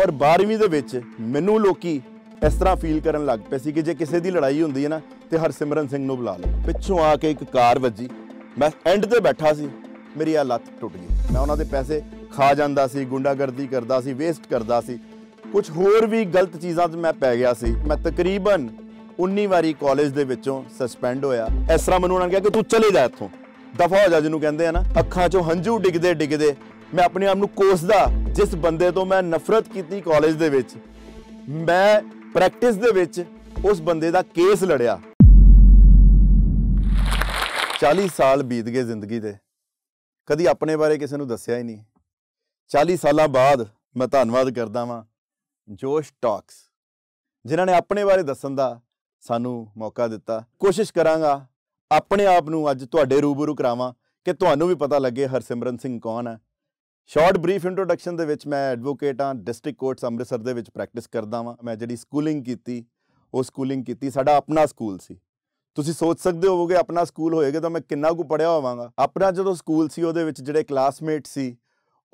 ਔਰ 12ਵੀਂ ਦੇ ਵਿੱਚ ਮੈਨੂੰ ਲੋਕੀ ਇਸ ਤਰ੍ਹਾਂ ਫੀਲ ਕਰਨ ਲੱਗ ਪਏ ਸੀ ਕਿ ਜੇ ਕਿਸੇ ਦੀ ਲੜਾਈ ਹੁੰਦੀ ਹੈ ਨਾ ਤੇ ਹਰਸਿਮਰਨ ਸਿੰਘ ਨੂੰ ਬੁਲਾ ਲਓ ਪਿੱਛੋਂ ਆ ਕੇ ਇੱਕ ਕਾਰ ਵੱਜੀ ਮੈਂ ਐਂਡ ਤੇ ਬੈਠਾ ਸੀ ਮੇਰੀ ਆ ਲੱਤ ਟੁੱਟ ਗਈ ਮੈਂ ਉਹਨਾਂ ਦੇ ਪੈਸੇ ਖਾ ਜਾਂਦਾ ਸੀ ਗੁੰਡਾਗਰਦੀ ਕਰਦਾ ਸੀ ਵੇਸਟ ਕਰਦਾ ਸੀ ਕੁਝ ਹੋਰ ਵੀ ਗਲਤ ਚੀਜ਼ਾਂ 'ਚ ਮੈਂ ਪੈ ਗਿਆ ਸੀ ਮੈਂ ਤਕਰੀਬਨ 19 ਵਾਰੀ ਕਾਲਜ ਦੇ ਵਿੱਚੋਂ ਸਸਪੈਂਡ ਹੋਇਆ ਇਸ ਤਰ੍ਹਾਂ ਮੈਨੂੰ ਉਹਨਾਂ ਨੇ ਕਿਹਾ ਕਿ ਤੂੰ ਚਲੇ ਜਾ ਇੱਥੋਂ ਦਫਾ ਹੋ ਜਾ ਜਿਹਨੂੰ ਕਹਿੰਦੇ ਆ ਨਾ ਅੱਖਾਂ 'ਚੋਂ ਹੰਝੂ ਡਿੱਗਦੇ ਡਿੱਗਦੇ ਮੈਂ ਆਪਣੇ ਆਪ ਨੂੰ ਕੋਸਦਾ ਜਿਸ ਬੰਦੇ ਤੋਂ ਮੈਂ ਨਫ਼ਰਤ ਕੀਤੀ ਕਾਲਜ ਦੇ ਵਿੱਚ ਮੈਂ ਪ੍ਰੈਕਟਿਸ ਦੇ ਵਿੱਚ ਉਸ ਬੰਦੇ ਦਾ ਕੇਸ ਲੜਿਆ 40 ਸਾਲ ਬੀਤ ਗਏ ਜ਼ਿੰਦਗੀ ਦੇ ਕਦੀ ਆਪਣੇ ਬਾਰੇ ਕਿਸੇ ਨੂੰ ਦੱਸਿਆ ਹੀ ਨਹੀਂ 40 ਸਾਲਾਂ ਬਾਅਦ ਮੈਂ ਧੰਨਵਾਦ ਕਰਦਾ ਵਾਂ ਜੋਸ਼ ਟਾਕਸ ਜਿਨ੍ਹਾਂ ਨੇ ਆਪਣੇ ਬਾਰੇ ਦੱਸਣ ਦਾ ਸਾਨੂੰ ਮੌਕਾ ਦਿੱਤਾ ਕੋਸ਼ਿਸ਼ ਕਰਾਂਗਾ ਆਪਣੇ ਆਪ ਨੂੰ ਅੱਜ ਤੁਹਾਡੇ ਰੂਬਰੂ ਕਰਾਵਾਂ ਕਿ ਤੁਹਾਨੂੰ ਵੀ ਪਤਾ ਲੱਗੇ ਹਰਸਿਮਰਨ ਸਿੰਘ ਕੌਣ ਹੈ ਸ਼ਾਰਟ ਬਰੀਫ ਇੰਟਰੋਡਕਸ਼ਨ ਦੇ ਵਿੱਚ ਮੈਂ ਐਡਵੋਕੇਟ ਹਾਂ ਡਿਸਟ੍ਰਿਕਟ ਕੋਰਟਸ ਅੰਮ੍ਰਿਤਸਰ ਦੇ ਵਿੱਚ ਪ੍ਰੈਕਟਿਸ ਕਰਦਾ ਵਾਂ ਮੈਂ ਜਿਹੜੀ ਸਕੂਲਿੰਗ ਕੀਤੀ ਉਹ ਸਕੂਲਿੰਗ ਕੀਤੀ ਸਾਡਾ ਆਪਣਾ ਸਕੂਲ ਸੀ ਤੁਸੀਂ ਸੋਚ ਸਕਦੇ ਹੋਵੋਗੇ ਆਪਣਾ ਸਕੂਲ ਹੋਏਗਾ ਤਾਂ ਮੈਂ ਕਿੰਨਾ ਕੁ ਪੜਿਆ ਹੋਵਾਂਗਾ ਆਪਣਾ ਜਦੋਂ ਸਕੂਲ ਸੀ ਉਹਦੇ ਵਿੱਚ ਜਿਹੜੇ ਕਲਾਸਮੇਟ ਸੀ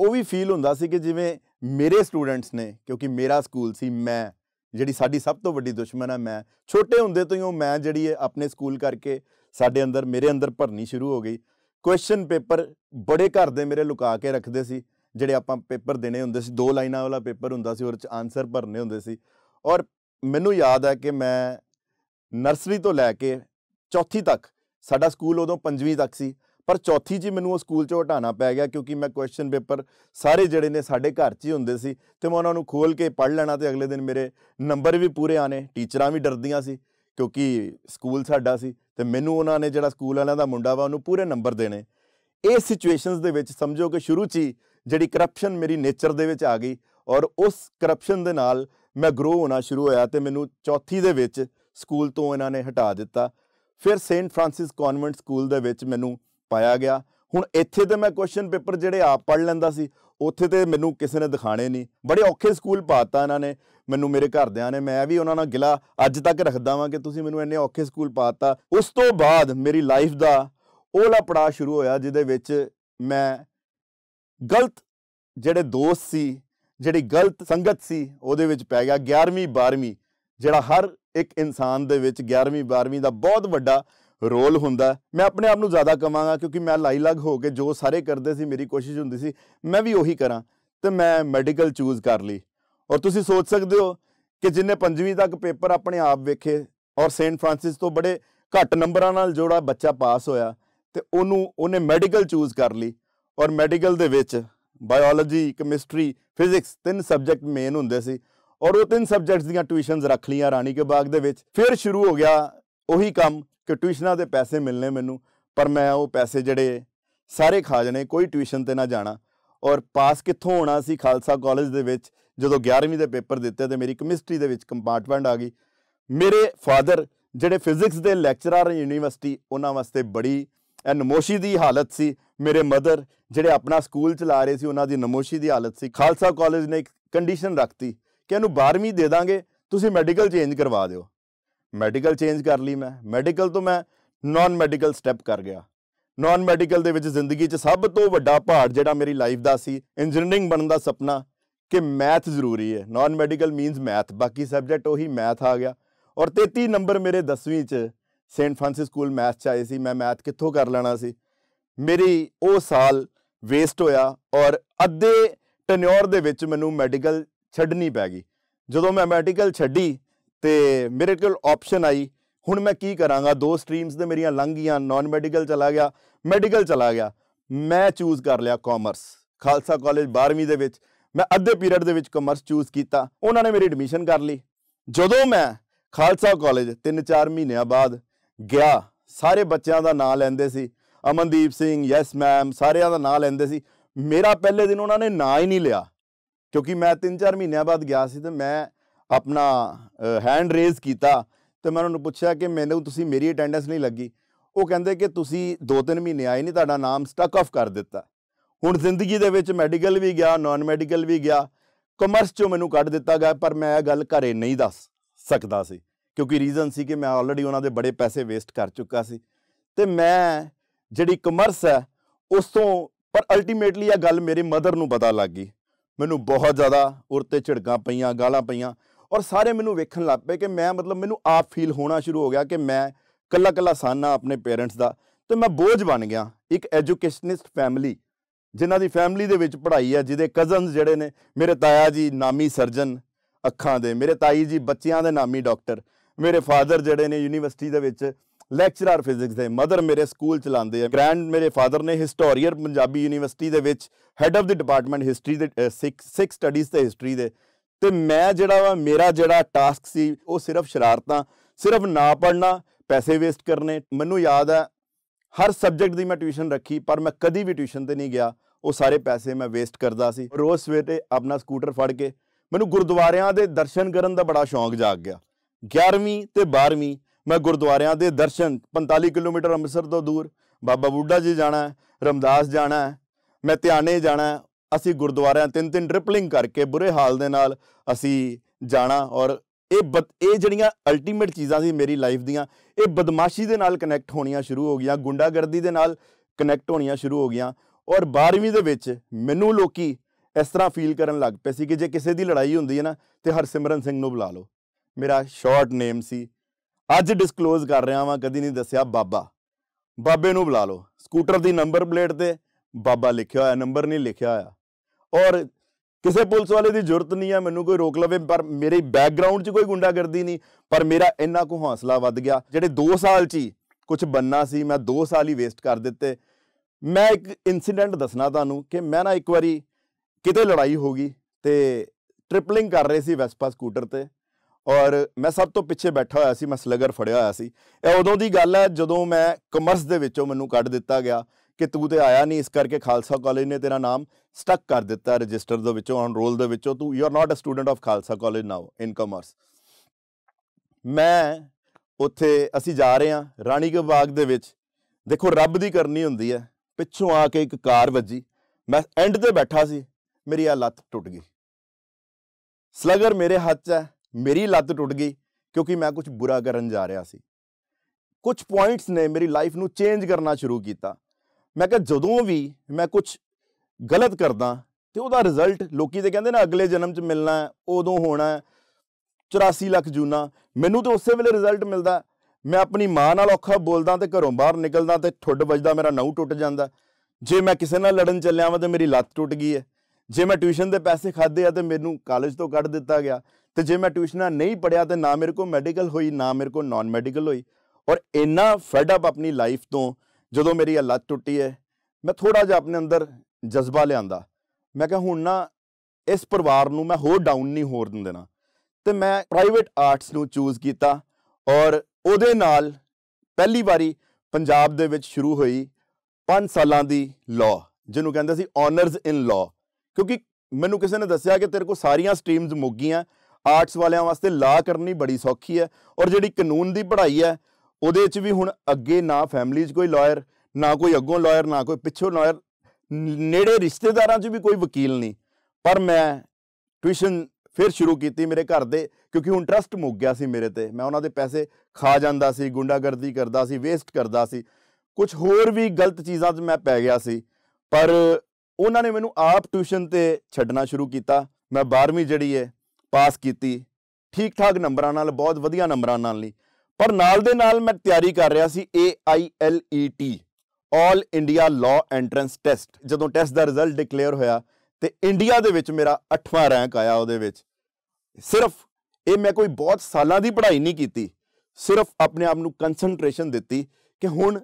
ਉਹ ਵੀ ਫੀਲ ਹੁੰਦਾ ਸੀ ਕਿ ਜਿਵੇਂ ਮੇਰੇ ਸਟੂਡੈਂਟਸ ਨੇ ਕਿਉਂਕਿ ਮੇਰਾ ਸਕੂਲ ਸੀ ਮੈਂ ਜਿਹੜੀ ਸਾਡੀ ਸਭ ਤੋਂ ਵੱਡੀ ਦੁਸ਼ਮਣ ਹੈ ਮੈਂ ਛੋਟੇ ਹੁੰਦੇ ਤੋਂ ਹੀ ਉਹ ਮੈਂ ਜਿਹੜੀ ਆਪਣੇ ਸਕੂਲ ਕਰਕੇ ਸਾਡੇ ਅੰਦਰ ਮੇਰੇ ਅੰਦਰ ਭਰਨੀ ਸ਼ੁਰੂ ਹੋ ਗਈ ਕੁਐਸਚਨ ਪੇਪਰ ਬੜੇ ਘਰ ਦੇ ਮੇਰੇ ਲੁਕਾ ਕੇ ਰੱਖਦੇ ਸੀ ਜਿਹੜੇ ਆਪਾਂ ਪੇਪਰ ਦੇਣੇ ਹੁੰਦੇ ਸੀ ਦੋ ਲਾਈਨਾਂ ਵਾਲਾ ਪੇਪਰ ਹੁੰਦਾ ਸੀ ਉਹਦੇ ਚ ਆਨਸਰ ਭਰਨੇ ਹੁੰਦੇ ਸੀ ਔਰ ਮੈਨੂੰ ਯਾਦ ਹੈ ਕਿ ਮੈਂ ਨਰਸਰੀ ਤੋਂ ਲੈ ਕੇ ਚੌਥੀ ਤੱਕ ਸਾਡਾ ਸਕੂਲ ਉਦੋਂ ਪੰਜਵੀਂ ਤੱਕ ਸੀ ਪਰ ਚੌਥੀ ਜੀ ਮੈਨੂੰ ਉਹ ਸਕੂਲ ਚੋਂ ਹਟਾਣਾ ਪੈ ਗਿਆ ਕਿਉਂਕਿ ਮੈਂ ਕੁਐਸਚਨ ਪੇਪਰ ਸਾਰੇ ਜਿਹੜੇ ਨੇ ਸਾਡੇ ਘਰ 'ਚ ਹੀ ਹੁੰਦੇ ਸੀ ਤੇ ਮੈਂ ਉਹਨਾਂ ਨੂੰ ਖੋਲ ਕੇ ਪੜ੍ਹ ਲੈਣਾ ਤੇ ਅਗਲੇ ਦਿਨ ਮੇਰੇ ਨੰਬਰ ਵੀ ਪੂਰੇ ਆਨੇ ਟੀਚਰਾਂ ਵੀ ਡਰਦੀਆਂ ਸੀ ਕਿਉਂਕਿ ਸਕੂਲ ਸਾਡਾ ਸੀ ਤੇ ਮੈਨੂੰ ਉਹਨਾਂ ਨੇ ਜਿਹੜਾ ਸਕੂਲ ਵਾਲਿਆਂ ਦਾ ਮੁੰਡਾ ਵਾ ਉਹਨੂੰ ਪੂਰੇ ਨੰਬਰ ਦੇਣੇ ਇਹ ਸਿਚੁਏਸ਼ਨਸ ਦੇ ਵਿੱਚ ਸਮਝੋ ਕਿ ਸ਼ੁਰੂ 'ਚ ਹੀ ਜਿਹੜੀ ਕਰਪਸ਼ਨ ਮੇਰੀ ਨੇਚਰ ਦੇ ਵਿੱਚ ਆ ਗਈ ਔਰ ਉਸ ਕਰਪਸ਼ਨ ਦੇ ਨਾਲ ਮੈਂ ਗਰੋ ਹੋਣਾ ਸ਼ੁਰੂ ਹੋਇਆ ਤੇ ਮੈਨੂੰ ਚੌਥੀ ਦੇ ਵਿੱਚ ਸਕੂਲ ਤੋਂ ਇਹਨਾਂ ਨੇ ਹਟਾ ਦਿੱਤਾ ਫਿਰ ਸੇਂਟ ਫ੍ਰਾਂਸਿਸ ਕਨਵੈਂਟ ਸਕੂਲ ਦੇ ਵਿੱਚ ਮੈਨੂੰ ਪਾਇਆ ਗਿਆ ਹੁਣ ਇੱਥੇ ਤੇ ਮੈਂ ਕੁਐਸਚਨ ਪੇਪਰ ਜਿਹੜੇ ਆਪ ਪੜ ਲੈਂਦਾ ਸੀ ਉੱਥੇ ਤੇ ਮੈਨੂੰ ਕਿਸੇ ਨੇ ਦਿਖਾਣੇ ਨਹੀਂ ਬੜੇ ਔਖੇ ਸਕੂਲ ਪਾਤਾ ਇਹਨਾਂ ਨੇ ਮੈਨੂੰ ਮੇਰੇ ਘਰਦਿਆਂ ਨੇ ਮੈਂ ਵੀ ਉਹਨਾਂ ਨਾਲ ਗਿਲਾ ਅੱਜ ਤੱਕ ਰੱਖਦਾ ਵਾਂ ਕਿ ਤੁਸੀਂ ਮੈਨੂੰ ਇੰਨੇ ਔਖੇ ਸਕੂਲ ਪਾਤਾ ਉਸ ਤੋਂ ਬਾਅਦ ਮੇਰੀ ਲਾਈਫ ਦਾ ਉਹਲਾ ਪੜਾਅ ਸ਼ੁਰੂ ਹੋਇਆ ਜਿਹਦੇ ਵਿੱਚ ਮੈਂ ਗਲਤ ਜਿਹੜੇ ਦੋਸਤ ਸੀ ਜਿਹੜੀ ਗਲਤ ਸੰਗਤ ਸੀ ਉਹਦੇ ਵਿੱਚ ਪੈ ਗਿਆ 11ਵੀਂ 12ਵੀਂ ਜਿਹੜਾ ਹਰ ਇੱਕ ਇਨਸਾਨ ਦੇ ਵਿੱਚ 11ਵੀਂ 12ਵੀਂ ਦਾ ਬਹੁਤ ਵੱਡਾ ਰੋਲ ਹੁੰਦਾ ਮੈਂ ਆਪਣੇ ਆਪ ਨੂੰ ਜ਼ਿਆਦਾ ਕਮਾਂਗਾ ਕਿਉਂਕਿ ਮੈਂ ਲਾਈਲਗ ਹੋ ਕੇ ਜੋ ਸਾਰੇ ਕਰਦੇ ਸੀ ਮੇਰੀ ਕੋਸ਼ਿਸ਼ ਹੁੰਦੀ ਸੀ ਮੈਂ ਵੀ ਉਹੀ ਕਰਾਂ ਤੇ ਮੈਂ ਮੈਡੀਕਲ ਚੂਜ਼ ਕਰ ਲਈ ਔਰ ਤੁਸੀਂ ਸੋਚ ਸਕਦੇ ਹੋ ਕਿ ਜਿਨੇ 5ਵੀਂ ਤੱਕ ਪੇਪਰ ਆਪਣੇ ਆਪ ਵੇਖੇ ਔਰ ਸੇਂਟ ਫ੍ਰਾਂਸਿਸ ਤੋਂ ਬੜੇ ਘੱਟ ਨੰਬਰਾਂ ਨਾਲ ਜੋੜਾ ਬੱਚਾ ਪਾਸ ਹੋਇਆ ਤੇ ਉਹਨੂੰ ਉਹਨੇ ਮੈਡੀਕਲ ਚੂਜ਼ ਕਰ ਲਈ ਔਰ ਮੈਡੀਕਲ ਦੇ ਵਿੱਚ ਬਾਇਓਲੋਜੀ ਕੈਮਿਸਟਰੀ ਫਿਜ਼ਿਕਸ ਤਿੰਨ ਸਬਜੈਕਟ ਮੇਨ ਹੁੰਦੇ ਸੀ ਔਰ ਉਹ ਤਿੰਨ ਸਬਜੈਕਟਸ ਦੀਆਂ ਟਿਊਸ਼ਨਸ ਰੱਖ ਲਈਆਂ ਰਾਣੀ ਕੇ ਬਾਗ ਦੇ ਵਿੱਚ ਫਿਰ ਸ਼ੁਰੂ ਹੋ ਗਿਆ ਉਹੀ ਕੰਮ ਕਿ ਟਿਊਸ਼ਨਾਂ ਦੇ ਪੈਸੇ ਮਿਲਨੇ ਮੈਨੂੰ ਪਰ ਮੈਂ ਉਹ ਪੈਸੇ ਜਿਹੜੇ ਸਾਰੇ ਖਾ ਜਣੇ ਕੋਈ ਟਿਊਸ਼ਨ ਤੇ ਨਾ ਜਾਣਾ ਔਰ ਪਾਸ ਕਿੱਥੋਂ ਹੋਣਾ ਸੀ ਖਾਲਸਾ ਕਾਲਜ ਦੇ ਵਿੱਚ ਜਦੋਂ 11ਵੀਂ ਦੇ ਪੇਪਰ ਦਿੱਤੇ ਤੇ ਮੇਰੀ ਕੈਮਿਸਟਰੀ ਦੇ ਵਿੱਚ ਕੰਪਾਰਟਮੈਂਟ ਆ ਗਈ ਮੇਰੇ ਫਾਦਰ ਜਿਹੜੇ ਫਿਜ਼ਿਕਸ ਦੇ ਲੈਕਚਰਰ ਯੂਨੀਵਰਸਿਟੀ ਉਹਨਾਂ ਵਾਸਤੇ ਬੜੀ ਨਮੋਸ਼ੀ ਦੀ ਹਾਲਤ ਸੀ ਮੇਰੇ ਮਦਰ ਜਿਹੜੇ ਆਪਣਾ ਸਕੂਲ ਚਲਾ ਰਹੇ ਸੀ ਉਹਨਾਂ ਦੀ ਨਮੋਸ਼ੀ ਦੀ ਹਾਲਤ ਸੀ ਖਾਲਸਾ ਕਾਲਜ ਨੇ ਇੱਕ ਕੰਡੀਸ਼ਨ ਰੱਖਤੀ ਕਿ ਇਹਨੂੰ 12ਵੀਂ ਦੇ ਦਾਂਗੇ ਤੁਸੀਂ ਮੈਡੀਕਲ ਚੇਂਜ ਕਰਵਾ ਦਿਓ ਮੈਡੀਕਲ ਚੇਂਜ ਕਰ ਲਈ ਮੈਂ ਮੈਡੀਕਲ ਤੋਂ ਮੈਂ ਨਾਨ ਮੈਡੀਕਲ ਸਟੈਪ ਕਰ ਗਿਆ ਨਾਨ ਮੈਡੀਕਲ ਦੇ ਵਿੱਚ ਜ਼ਿੰਦਗੀ 'ਚ ਸਭ ਤੋਂ ਵੱਡਾ ਪਹਾੜ ਜਿਹੜਾ ਮੇਰੀ ਲਾਈਫ ਦਾ ਸੀ ਇੰਜੀਨੀਅਰਿੰਗ ਬਣਨ ਦਾ ਸੁਪਨਾ ਕਿ ਮੈਥ ਜ਼ਰੂਰੀ ਹੈ ਨਾਨ ਮੈਡੀਕਲ ਮੀਨਸ ਮੈਥ ਬਾਕੀ ਸਬਜੈਕਟ ਉਹੀ ਮੈਥ ਆ ਗਿਆ ਔਰ 33 ਨੰਬਰ ਮੇਰੇ 10ਵੀਂ 'ਚ ਸੇਂਟ ਫ੍ਰਾਂਸਿਸ ਸਕੂਲ ਮੈਥ 'ਚ ਆਏ ਸੀ ਮੈਂ ਮੈਥ ਕਿੱਥੋਂ ਕਰ ਲੈਣਾ ਸੀ ਮੇਰੀ ਉਹ ਸਾਲ ਵੇਸਟ ਹੋਇਆ ਔਰ ਅੱਧੇ ਟੈਨਿਓਰ ਦੇ ਵਿੱਚ ਮੈਨੂੰ ਮੈਡੀਕਲ ਛੱਡਣੀ ਪੈ ਗਈ ਜਦੋਂ ਮੈਂ ਮੈਡੀਕਲ ਛੱਡੀ ਤੇ ਮੇਰੇ ਕੋਲ ਆਪਸ਼ਨ ਆਈ ਹੁਣ ਮੈਂ ਕੀ ਕਰਾਂਗਾ ਦੋ ਸਟਰੀਮਸ ਦੇ ਮੇਰੀਆਂ ਲੰਘ ਗਈਆਂ ਨਾਨ ਮੈਡੀਕਲ ਚਲਾ ਗਿਆ ਮੈਡੀਕਲ ਚਲਾ ਗਿਆ ਮੈਂ ਚੂਜ਼ ਕਰ ਲਿਆ ਕਾਮਰਸ ਖਾਲਸਾ ਕਾਲਜ 12ਵੀਂ ਦੇ ਵਿੱਚ ਮੈਂ ਅੱਧੇ ਪੀਰੀਅਡ ਦੇ ਵਿੱਚ ਕਾਮਰਸ ਚੂਜ਼ ਕੀਤਾ ਉਹਨਾਂ ਨੇ ਮੇਰੀ ਐਡਮਿਸ਼ਨ ਕਰ ਲਈ ਜਦੋਂ ਮੈਂ ਖਾਲਸਾ ਕਾਲਜ 3-4 ਮਹੀਨਿਆਂ ਬਾਅਦ ਗਿਆ ਸਾਰੇ ਬੱਚਿਆਂ ਦਾ ਨਾਮ ਲੈਂਦੇ ਸੀ ਅਮਨਦੀਪ ਸਿੰਘ ਯੈਸ ਮੈਮ ਸਾਰਿਆਂ ਦਾ ਨਾਮ ਲੈਂਦੇ ਸੀ ਮੇਰਾ ਪਹਿਲੇ ਦਿਨ ਉਹਨਾਂ ਨੇ ਨਾਂ ਹੀ ਨਹੀਂ ਲਿਆ ਕਿਉਂਕਿ ਮੈਂ 3-4 ਮਹੀਨਿਆਂ ਬਾਅਦ ਗਿਆ ਸੀ ਤੇ ਮੈਂ ਆਪਣਾ ਹੈਂਡ ਰੇਜ਼ ਕੀਤਾ ਤੇ ਮੈਂ ਉਹਨਾਂ ਨੂੰ ਪੁੱਛਿਆ ਕਿ ਮੈਨੂੰ ਤੁਸੀਂ ਮੇਰੀ ਅਟੈਂਡੈਂਸ ਨਹੀਂ ਲੱਗੀ ਉਹ ਕਹਿੰਦੇ ਕਿ ਤੁਸੀਂ 2-3 ਮਹੀਨੇ ਆਏ ਨਹੀਂ ਤੁਹਾਡਾ ਨਾਮ ਸਟਕ ਆਫ ਕਰ ਦਿੱਤਾ ਹੁਣ ਜ਼ਿੰਦਗੀ ਦੇ ਵਿੱਚ ਮੈਡੀਕਲ ਵੀ ਗਿਆ ਨਾਨ ਮੈਡੀਕਲ ਵੀ ਗਿਆ ਕਮਰਸ ਚੋਂ ਮੈਨੂੰ ਕੱਢ ਦਿੱਤਾ ਗਿਆ ਪਰ ਮੈਂ ਇਹ ਗੱਲ ਘਰੇ ਨਹੀਂ ਦੱਸ ਸਕਦਾ ਸੀ ਕਿਉਂਕਿ ਰੀਜ਼ਨ ਸੀ ਕਿ ਮੈਂ ਆਲਰੇਡੀ ਉਹਨਾਂ ਦੇ ਬੜੇ ਪੈਸੇ ਵੇਸਟ ਕਰ ਚੁੱਕਾ ਸੀ ਤੇ ਮੈਂ ਜਿਹੜੀ ਕਮਰਸ ਹੈ ਉਸ ਤੋਂ ਪਰ ਅਲਟੀਮੇਟਲੀ ਇਹ ਗੱਲ ਮੇਰੇ ਮਦਰ ਨੂੰ ਪਤਾ ਲੱਗ ਗਈ ਮੈਨੂੰ ਬਹੁਤ ਜ਼ਿਆਦਾ ਉਰਤੇ ਝੜਕਾਂ ਪਈਆਂ ਗਾਲਾਂ ਪਈਆਂ ਔਰ ਸਾਰੇ ਮੈਨੂੰ ਵੇਖਣ ਲੱਗ ਪਏ ਕਿ ਮੈਂ ਮਤਲਬ ਮੈਨੂੰ ਆਪ ਫੀਲ ਹੋਣਾ ਸ਼ੁਰੂ ਹੋ ਗਿਆ ਕਿ ਮੈਂ ਕੱਲਾ ਕੱਲਾ ਸਾਨਾ ਆਪਣੇ ਪੇਰੈਂਟਸ ਦਾ ਤੇ ਮੈਂ ਬੋਝ ਬਣ ਗਿਆ ਇੱਕ ਐਜੂਕੇਸ਼ਨਿਸਟ ਫੈਮਿਲੀ ਜਿਨ੍ਹਾਂ ਦੀ ਫੈਮਿਲੀ ਦੇ ਵਿੱਚ ਪੜ੍ਹਾਈ ਹੈ ਜਿਹਦੇ ਕਜ਼ਨਸ ਜਿਹੜੇ ਨੇ ਮੇਰੇ ਤਾਇਆ ਜੀ ਨਾਮੀ ਸਰਜਨ ਅੱਖਾਂ ਦੇ ਮੇਰੇ ਤਾਈ ਜੀ ਬੱਚਿਆਂ ਦੇ ਨਾਮੀ ਡਾਕਟਰ ਮੇਰੇ ਫਾਦਰ ਜਿਹੜੇ ਨੇ ਯੂਨੀਵਰਸਿਟੀ ਦੇ ਵਿੱਚ ਲੈਕਚਰਰ ਫਿਜ਼ਿਕਸ ਦੇ ਮਦਰ ਮੇਰੇ ਸਕੂਲ ਚਲਾਉਂਦੇ ਆ ਗ੍ਰੈਂਡ ਮੇਰੇ ਫਾਦਰ ਨੇ ਹਿਸਟੋਰੀਅਰ ਪੰਜਾਬੀ ਯੂਨੀਵਰਸਿਟੀ ਦੇ ਵਿੱਚ head of the department history ਦੇ ਸਿਕ ਸਟੱਡੀਜ਼ ਤੇ ਹਿਸਟਰੀ ਦੇ ਤੇ ਮੈਂ ਜਿਹੜਾ ਵਾ ਮੇਰਾ ਜਿਹੜਾ ਟਾਸਕ ਸੀ ਉਹ ਸਿਰਫ ਸ਼ਰਾਰਤਾਂ ਸਿਰਫ ਨਾ ਪੜਨਾ ਪੈਸੇ ਵੇਸਟ ਕਰਨੇ ਮੈਨੂੰ ਯਾਦ ਹੈ ਹਰ ਸਬਜੈਕਟ ਦੀ ਮੈਂ ਟਿਊਸ਼ਨ ਰੱਖੀ ਪਰ ਮੈਂ ਕਦੀ ਵੀ ਟਿਊਸ਼ਨ ਤੇ ਨਹੀਂ ਗਿਆ ਉਹ ਸਾਰੇ ਪੈਸੇ ਮੈਂ ਵੇਸਟ ਕਰਦਾ ਸੀ ਰੋਜ਼ ਸਵੇਰੇ ਆਪਣਾ ਸਕੂਟਰ ਫੜ ਕੇ ਮੈਨੂੰ ਗੁਰਦੁਆਰਿਆਂ ਦੇ ਦਰਸ਼ਨ ਕਰਨ ਦਾ ਬੜਾ ਸ਼ੌਂਕ ਜਾਗ ਗਿਆ 11ਵੀਂ ਤੇ 12ਵੀਂ ਮੈਂ ਗੁਰਦੁਆਰਿਆਂ ਦੇ ਦਰਸ਼ਨ 45 ਕਿਲੋਮੀਟਰ ਅੰਮ੍ਰਿਤਸਰ ਤੋਂ ਦੂਰ ਬਾਬਾ ਬੁੱਢਾ ਜੀ ਜਾਣਾ ਹੈ ਰਮਦਾਸ ਜਾਣਾ ਹੈ ਮੈਂ ਧਿਆਨੇ ਜਾਣਾ ਅਸੀਂ ਗੁਰਦੁਆਰਿਆਂ ਤਿੰਨ ਤਿੰਨ ਡ੍ਰਿਪਲਿੰਗ ਕਰਕੇ ਬੁਰੇ ਹਾਲ ਦੇ ਨਾਲ ਅਸੀਂ ਜਾਣਾ ਔਰ ਇਹ ਇਹ ਜਿਹੜੀਆਂ ਅਲਟੀਮੇਟ ਚੀਜ਼ਾਂ ਸੀ ਮੇਰੀ ਲਾਈਫ ਦੀਆਂ ਇਹ ਬਦਮਾਸ਼ੀ ਦੇ ਨਾਲ ਕਨੈਕਟ ਹੋਣੀਆਂ ਸ਼ੁਰੂ ਹੋ ਗਈਆਂ ਗੁੰਡਾਗਰਦੀ ਦੇ ਨਾਲ ਕਨੈਕਟ ਹੋਣੀਆਂ ਸ਼ੁਰੂ ਹੋ ਗਈਆਂ ਔਰ 12ਵੀਂ ਦੇ ਵਿੱਚ ਮੈਨੂੰ ਲੋਕੀ ਇਸ ਤਰ੍ਹਾਂ ਫੀਲ ਕਰਨ ਲੱਗ ਪਏ ਸੀ ਕਿ ਜੇ ਕਿਸੇ ਦੀ ਲੜਾਈ ਹੁੰਦੀ ਹੈ ਨਾ ਤੇ ਹਰਸਿਮਰਨ ਸਿੰਘ ਨੂੰ ਬੁਲਾ ਲਓ ਮੇਰਾ ਸ਼ਾਰਟ ਨੇਮ ਸੀ ਅੱਜ ਡਿਸਕਲੋਜ਼ ਕਰ ਰਿਹਾ ਹਾਂ ਕਦੀ ਨਹੀਂ ਦੱਸਿਆ ਬਾਬਾ ਬਾਬੇ ਨੂੰ ਬੁਲਾ ਲਓ ਸਕੂਟਰ ਦੀ ਨੰਬਰ ਪਲੇਟ ਤੇ ਬਾਬਾ ਲਿਖਿਆ ਹੋਇਆ ਨੰਬਰ ਨਹੀਂ ਲਿਖਿਆ ਹੋਇਆ ਔਰ ਕਿਸੇ ਪੁਲਿਸ ਵਾਲੇ ਦੀ ਜ਼ਰੂਰਤ ਨਹੀਂ ਆ ਮੈਨੂੰ ਕੋਈ ਰੋਕ ਲਵੇ ਪਰ ਮੇਰੇ ਬੈਕਗ੍ਰਾਉਂਡ 'ਚ ਕੋਈ ਗੁੰਡਾਗਰਦੀ ਨਹੀਂ ਪਰ ਮੇਰਾ ਇੰਨਾ ਕੋ ਹੌਸਲਾ ਵੱਧ ਗਿਆ ਜਿਹੜੇ 2 ਸਾਲ 'ਚ ਕੁਝ ਬੰਨਾ ਸੀ ਮੈਂ 2 ਸਾਲ ਹੀ ਵੇਸਟ ਕਰ ਦਿੱਤੇ ਮੈਂ ਇੱਕ ਇਨਸੀਡੈਂਟ ਦੱਸਣਾ ਤੁਹਾਨੂੰ ਕਿ ਮੈਂ ਨਾ ਇੱਕ ਵਾਰੀ ਕਿਤੇ ਲੜਾਈ ਹੋ ਗਈ ਤੇ ਟ੍ਰਿਪਲਿੰਗ ਕਰ ਰਹੇ ਸੀ ਵੈਸਪਾ ਸਕੂਟਰ ਤੇ ਔਰ ਮੈਂ ਸਭ ਤੋਂ ਪਿੱਛੇ ਬੈਠਾ ਹੋਇਆ ਸੀ ਮੈਂ ਸਲਗਰ ਫੜਿਆ ਹੋਇਆ ਸੀ ਇਹ ਉਦੋਂ ਦੀ ਗੱਲ ਹੈ ਜਦੋਂ ਮੈਂ ਕਮਰਸ ਦੇ ਵਿੱਚੋਂ ਮੈਨੂੰ ਕੱਢ ਦਿੱਤਾ ਗਿਆ ਕਿ ਤੂੰ ਤੇ ਆਇਆ ਨਹੀਂ ਇਸ ਕਰਕੇ ਖਾਲਸਾ ਕਾਲਜ ਨੇ ਤੇਰਾ ਨਾਮ ਸਟਕ ਕਰ ਦਿੱਤਾ ਰਜਿਸਟਰ ਦੇ ਵਿੱਚੋਂ ਔਨ ਰੋਲ ਦੇ ਵਿੱਚੋਂ ਤੂੰ you are not a student of Khalsa college now in commerce ਮੈਂ ਉੱਥੇ ਅਸੀਂ ਜਾ ਰਹੇ ਹਾਂ ਰਾਣੀ ਕੇ ਬਾਗ ਦੇ ਵਿੱਚ ਦੇਖੋ ਰੱਬ ਦੀ ਕਰਨੀ ਹੁੰਦੀ ਹੈ ਪਿੱਛੋਂ ਆ ਕੇ ਇੱਕ ਕਾਰ ਵੱਜੀ ਮੈਂ ਐਂਡ ਤੇ ਬੈਠਾ ਸੀ ਮੇਰੀ ਆ ਲੱਤ ਟੁੱਟ ਗਈ ਸਲਗਰ ਮੇਰੇ ਹੱਥ 'ਚ ਹੈ ਮੇਰੀ ਲੱਤ ਟੁੱਟ ਗਈ ਕਿਉਂਕਿ ਮੈਂ ਕੁਝ ਬੁਰਾ ਕਰਨ ਜਾ ਰਿਹਾ ਸੀ ਕੁਝ ਪੁਆਇੰਟਸ ਨੇ ਮੇਰੀ ਲਾਈਫ ਨੂੰ ਚੇਂਜ ਕਰਨਾ ਸ਼ੁਰੂ ਕੀਤਾ ਮੈਂ ਕਿਹਾ ਜਦੋਂ ਵੀ ਮੈਂ ਕੁਝ ਗਲਤ ਕਰਦਾ ਤੇ ਉਹਦਾ ਰਿਜ਼ਲਟ ਲੋਕੀ ਤੇ ਕਹਿੰਦੇ ਨਾ ਅਗਲੇ ਜਨਮ 'ਚ ਮਿਲਣਾ ਉਦੋਂ ਹੋਣਾ 84 ਲੱਖ ਜੂਨਾ ਮੈਨੂੰ ਤਾਂ ਉਸੇ ਵੇਲੇ ਰਿਜ਼ਲਟ ਮਿਲਦਾ ਮੈਂ ਆਪਣੀ ਮਾਂ ਨਾਲ ਔਖਾ ਬੋਲਦਾ ਤੇ ਘਰੋਂ ਬਾਹਰ ਨਿਕਲਦਾ ਤੇ ਠੁੱਡ ਵੱਜਦਾ ਮੇਰਾ ਨਾਉ ਟੁੱਟ ਜਾਂਦਾ ਜੇ ਮੈਂ ਕਿਸੇ ਨਾਲ ਲੜਨ ਚੱਲਿਆ ਵਾਂ ਤੇ ਮੇਰੀ ਲੱਤ ਟੁੱਟ ਗਈ ਹੈ ਜੇ ਮੈਂ ਟਿਊਸ਼ਨ ਦੇ ਪੈਸੇ ਖਾਦੇ ਆ ਤੇ ਮੈਨੂੰ ਕਾਲਜ ਤੋਂ ਕੱਢ ਦਿੱਤਾ ਗਿਆ ਤੇ ਜੇ ਮੈਂ ਟਿਊਸ਼ਨਾਂ ਨਹੀਂ ਪੜਿਆ ਤੇ ਨਾ ਮੇਰੇ ਕੋਲ ਮੈਡੀਕਲ ਹੋਈ ਨਾ ਮੇਰੇ ਕੋਲ ਨਾਨ ਮੈਡੀਕਲ ਹੋਈ ਔਰ ਇੰਨਾ ਫੈਡ ਅਪ ਆਪਣੀ ਲਾਈਫ ਤੋਂ ਜਦੋਂ ਮੇਰੀ ਇਹ ਲੱਤ ਟੁੱਟੀ ਹੈ ਮੈਂ ਥੋੜਾ ਜਿਹਾ ਆਪਣੇ ਅੰਦਰ ਜਜ਼ਬਾ ਲਿਆਂਦਾ ਮੈਂ ਕਿਹਾ ਹੁਣ ਨਾ ਇਸ ਪਰਿਵਾਰ ਨੂੰ ਮੈਂ ਹੋਰ ਡਾਊਨ ਨਹੀਂ ਹੋਰ ਦੇਣਾ ਤੇ ਮੈਂ ਪ੍ਰਾਈਵੇਟ ਆਰਟਸ ਨੂੰ ਚੂਜ਼ ਕੀਤਾ ਔਰ ਉਹਦੇ ਨਾਲ ਪਹਿਲੀ ਵਾਰੀ ਪੰਜਾਬ ਦੇ ਵਿੱਚ ਸ਼ੁਰੂ ਹੋਈ 5 ਸਾਲਾਂ ਦੀ ਲਾਅ ਜਿਹਨੂੰ ਕਹਿੰਦੇ ਸੀ ਆਨਰਸ ਇਨ ਲਾਅ ਕਿਉਂਕਿ ਮੈਨੂੰ ਕਿਸੇ ਨੇ ਦੱਸਿਆ ਕਿ ਤੇਰੇ ਕੋਲ ਸਾਰੀਆਂ ਸਟਰੀਮਸ ਮੁੱਕ ਗਈਆਂ ਆਰਟਸ ਵਾਲਿਆਂ ਵਾਸਤੇ ਲਾਅ ਕਰਨੀ ਬੜੀ ਸੌਖੀ ਹੈ ਔਰ ਜਿਹੜੀ ਕਾਨੂੰਨ ਦੀ ਪੜ੍ਹਾਈ ਹੈ ਉਹਦੇ 'ਚ ਵੀ ਹੁਣ ਅੱਗੇ ਨਾ ਫੈਮਿਲੀ 'ਚ ਕੋਈ ਲਾਇਰ ਨਾ ਕੋਈ ਅੱਗੋਂ ਲਾਇਰ ਨਾ ਕੋਈ ਪਿੱਛੋਂ ਲਾਇਰ ਨੇੜੇ ਰਿਸ਼ਤੇਦਾਰਾਂ 'ਚ ਵੀ ਕੋਈ ਵਕੀਲ ਨਹੀਂ ਪਰ ਮੈਂ ਟਿਊਸ਼ਨ ਫਿਰ ਸ਼ੁਰੂ ਕੀਤੀ ਮੇਰੇ ਘਰ ਦੇ ਕਿਉਂਕਿ ਹੁਣ ਟਰਸਟ ਮੁੱਕ ਗਿਆ ਸੀ ਮੇਰੇ ਤੇ ਮੈਂ ਉਹਨਾਂ ਦੇ ਪੈਸੇ ਖਾ ਜਾਂਦਾ ਸੀ ਗੁੰਡਾਗਰਦੀ ਕਰਦਾ ਸੀ ਵੇਸਟ ਕਰਦਾ ਸੀ ਕੁਝ ਹੋਰ ਵੀ ਗਲਤ ਚੀਜ਼ਾਂ 'ਚ ਮੈਂ ਪੈ ਗਿਆ ਸੀ ਪਰ ਉਹਨਾਂ ਨੇ ਮੈਨੂੰ ਆਪ ਟਿਊਸ਼ਨ ਤੇ ਛੱਡਣਾ ਸ਼ੁਰੂ ਕੀਤਾ ਮੈਂ 12ਵੀਂ ਜਿਹੜੀ ਹੈ ਪਾਸ ਕੀਤੀ ਠੀਕ ਠਾਕ ਨੰਬਰਾਂ ਨਾਲ ਬਹੁਤ ਵਧੀਆ ਨੰਬਰਾਂ ਨਾਲ ਲਈ ਪਰ ਨਾਲ ਦੇ ਨਾਲ ਮੈਂ ਤਿਆਰੀ ਕਰ ਰਿਹਾ ਸੀ AILET all India law entrance test ਜਦੋਂ ਟੈਸਟ ਦਾ ਰਿਜ਼ਲਟ ਡਿਕਲੇਅਰ ਹੋਇਆ ਤੇ ਇੰਡੀਆ ਦੇ ਵਿੱਚ ਮੇਰਾ 8ਵਾਂ ਰੈਂਕ ਆਇਆ ਉਹਦੇ ਵਿੱਚ ਸਿਰਫ ਇਹ ਮੈਂ ਕੋਈ ਬਹੁਤ ਸਾਲਾਂ ਦੀ ਪੜ੍ਹਾਈ ਨਹੀਂ ਕੀਤੀ ਸਿਰਫ ਆਪਣੇ ਆਪ ਨੂੰ ਕਨਸੈਂਟ੍ਰੇਸ਼ਨ ਦਿੱਤੀ ਕਿ ਹੁਣ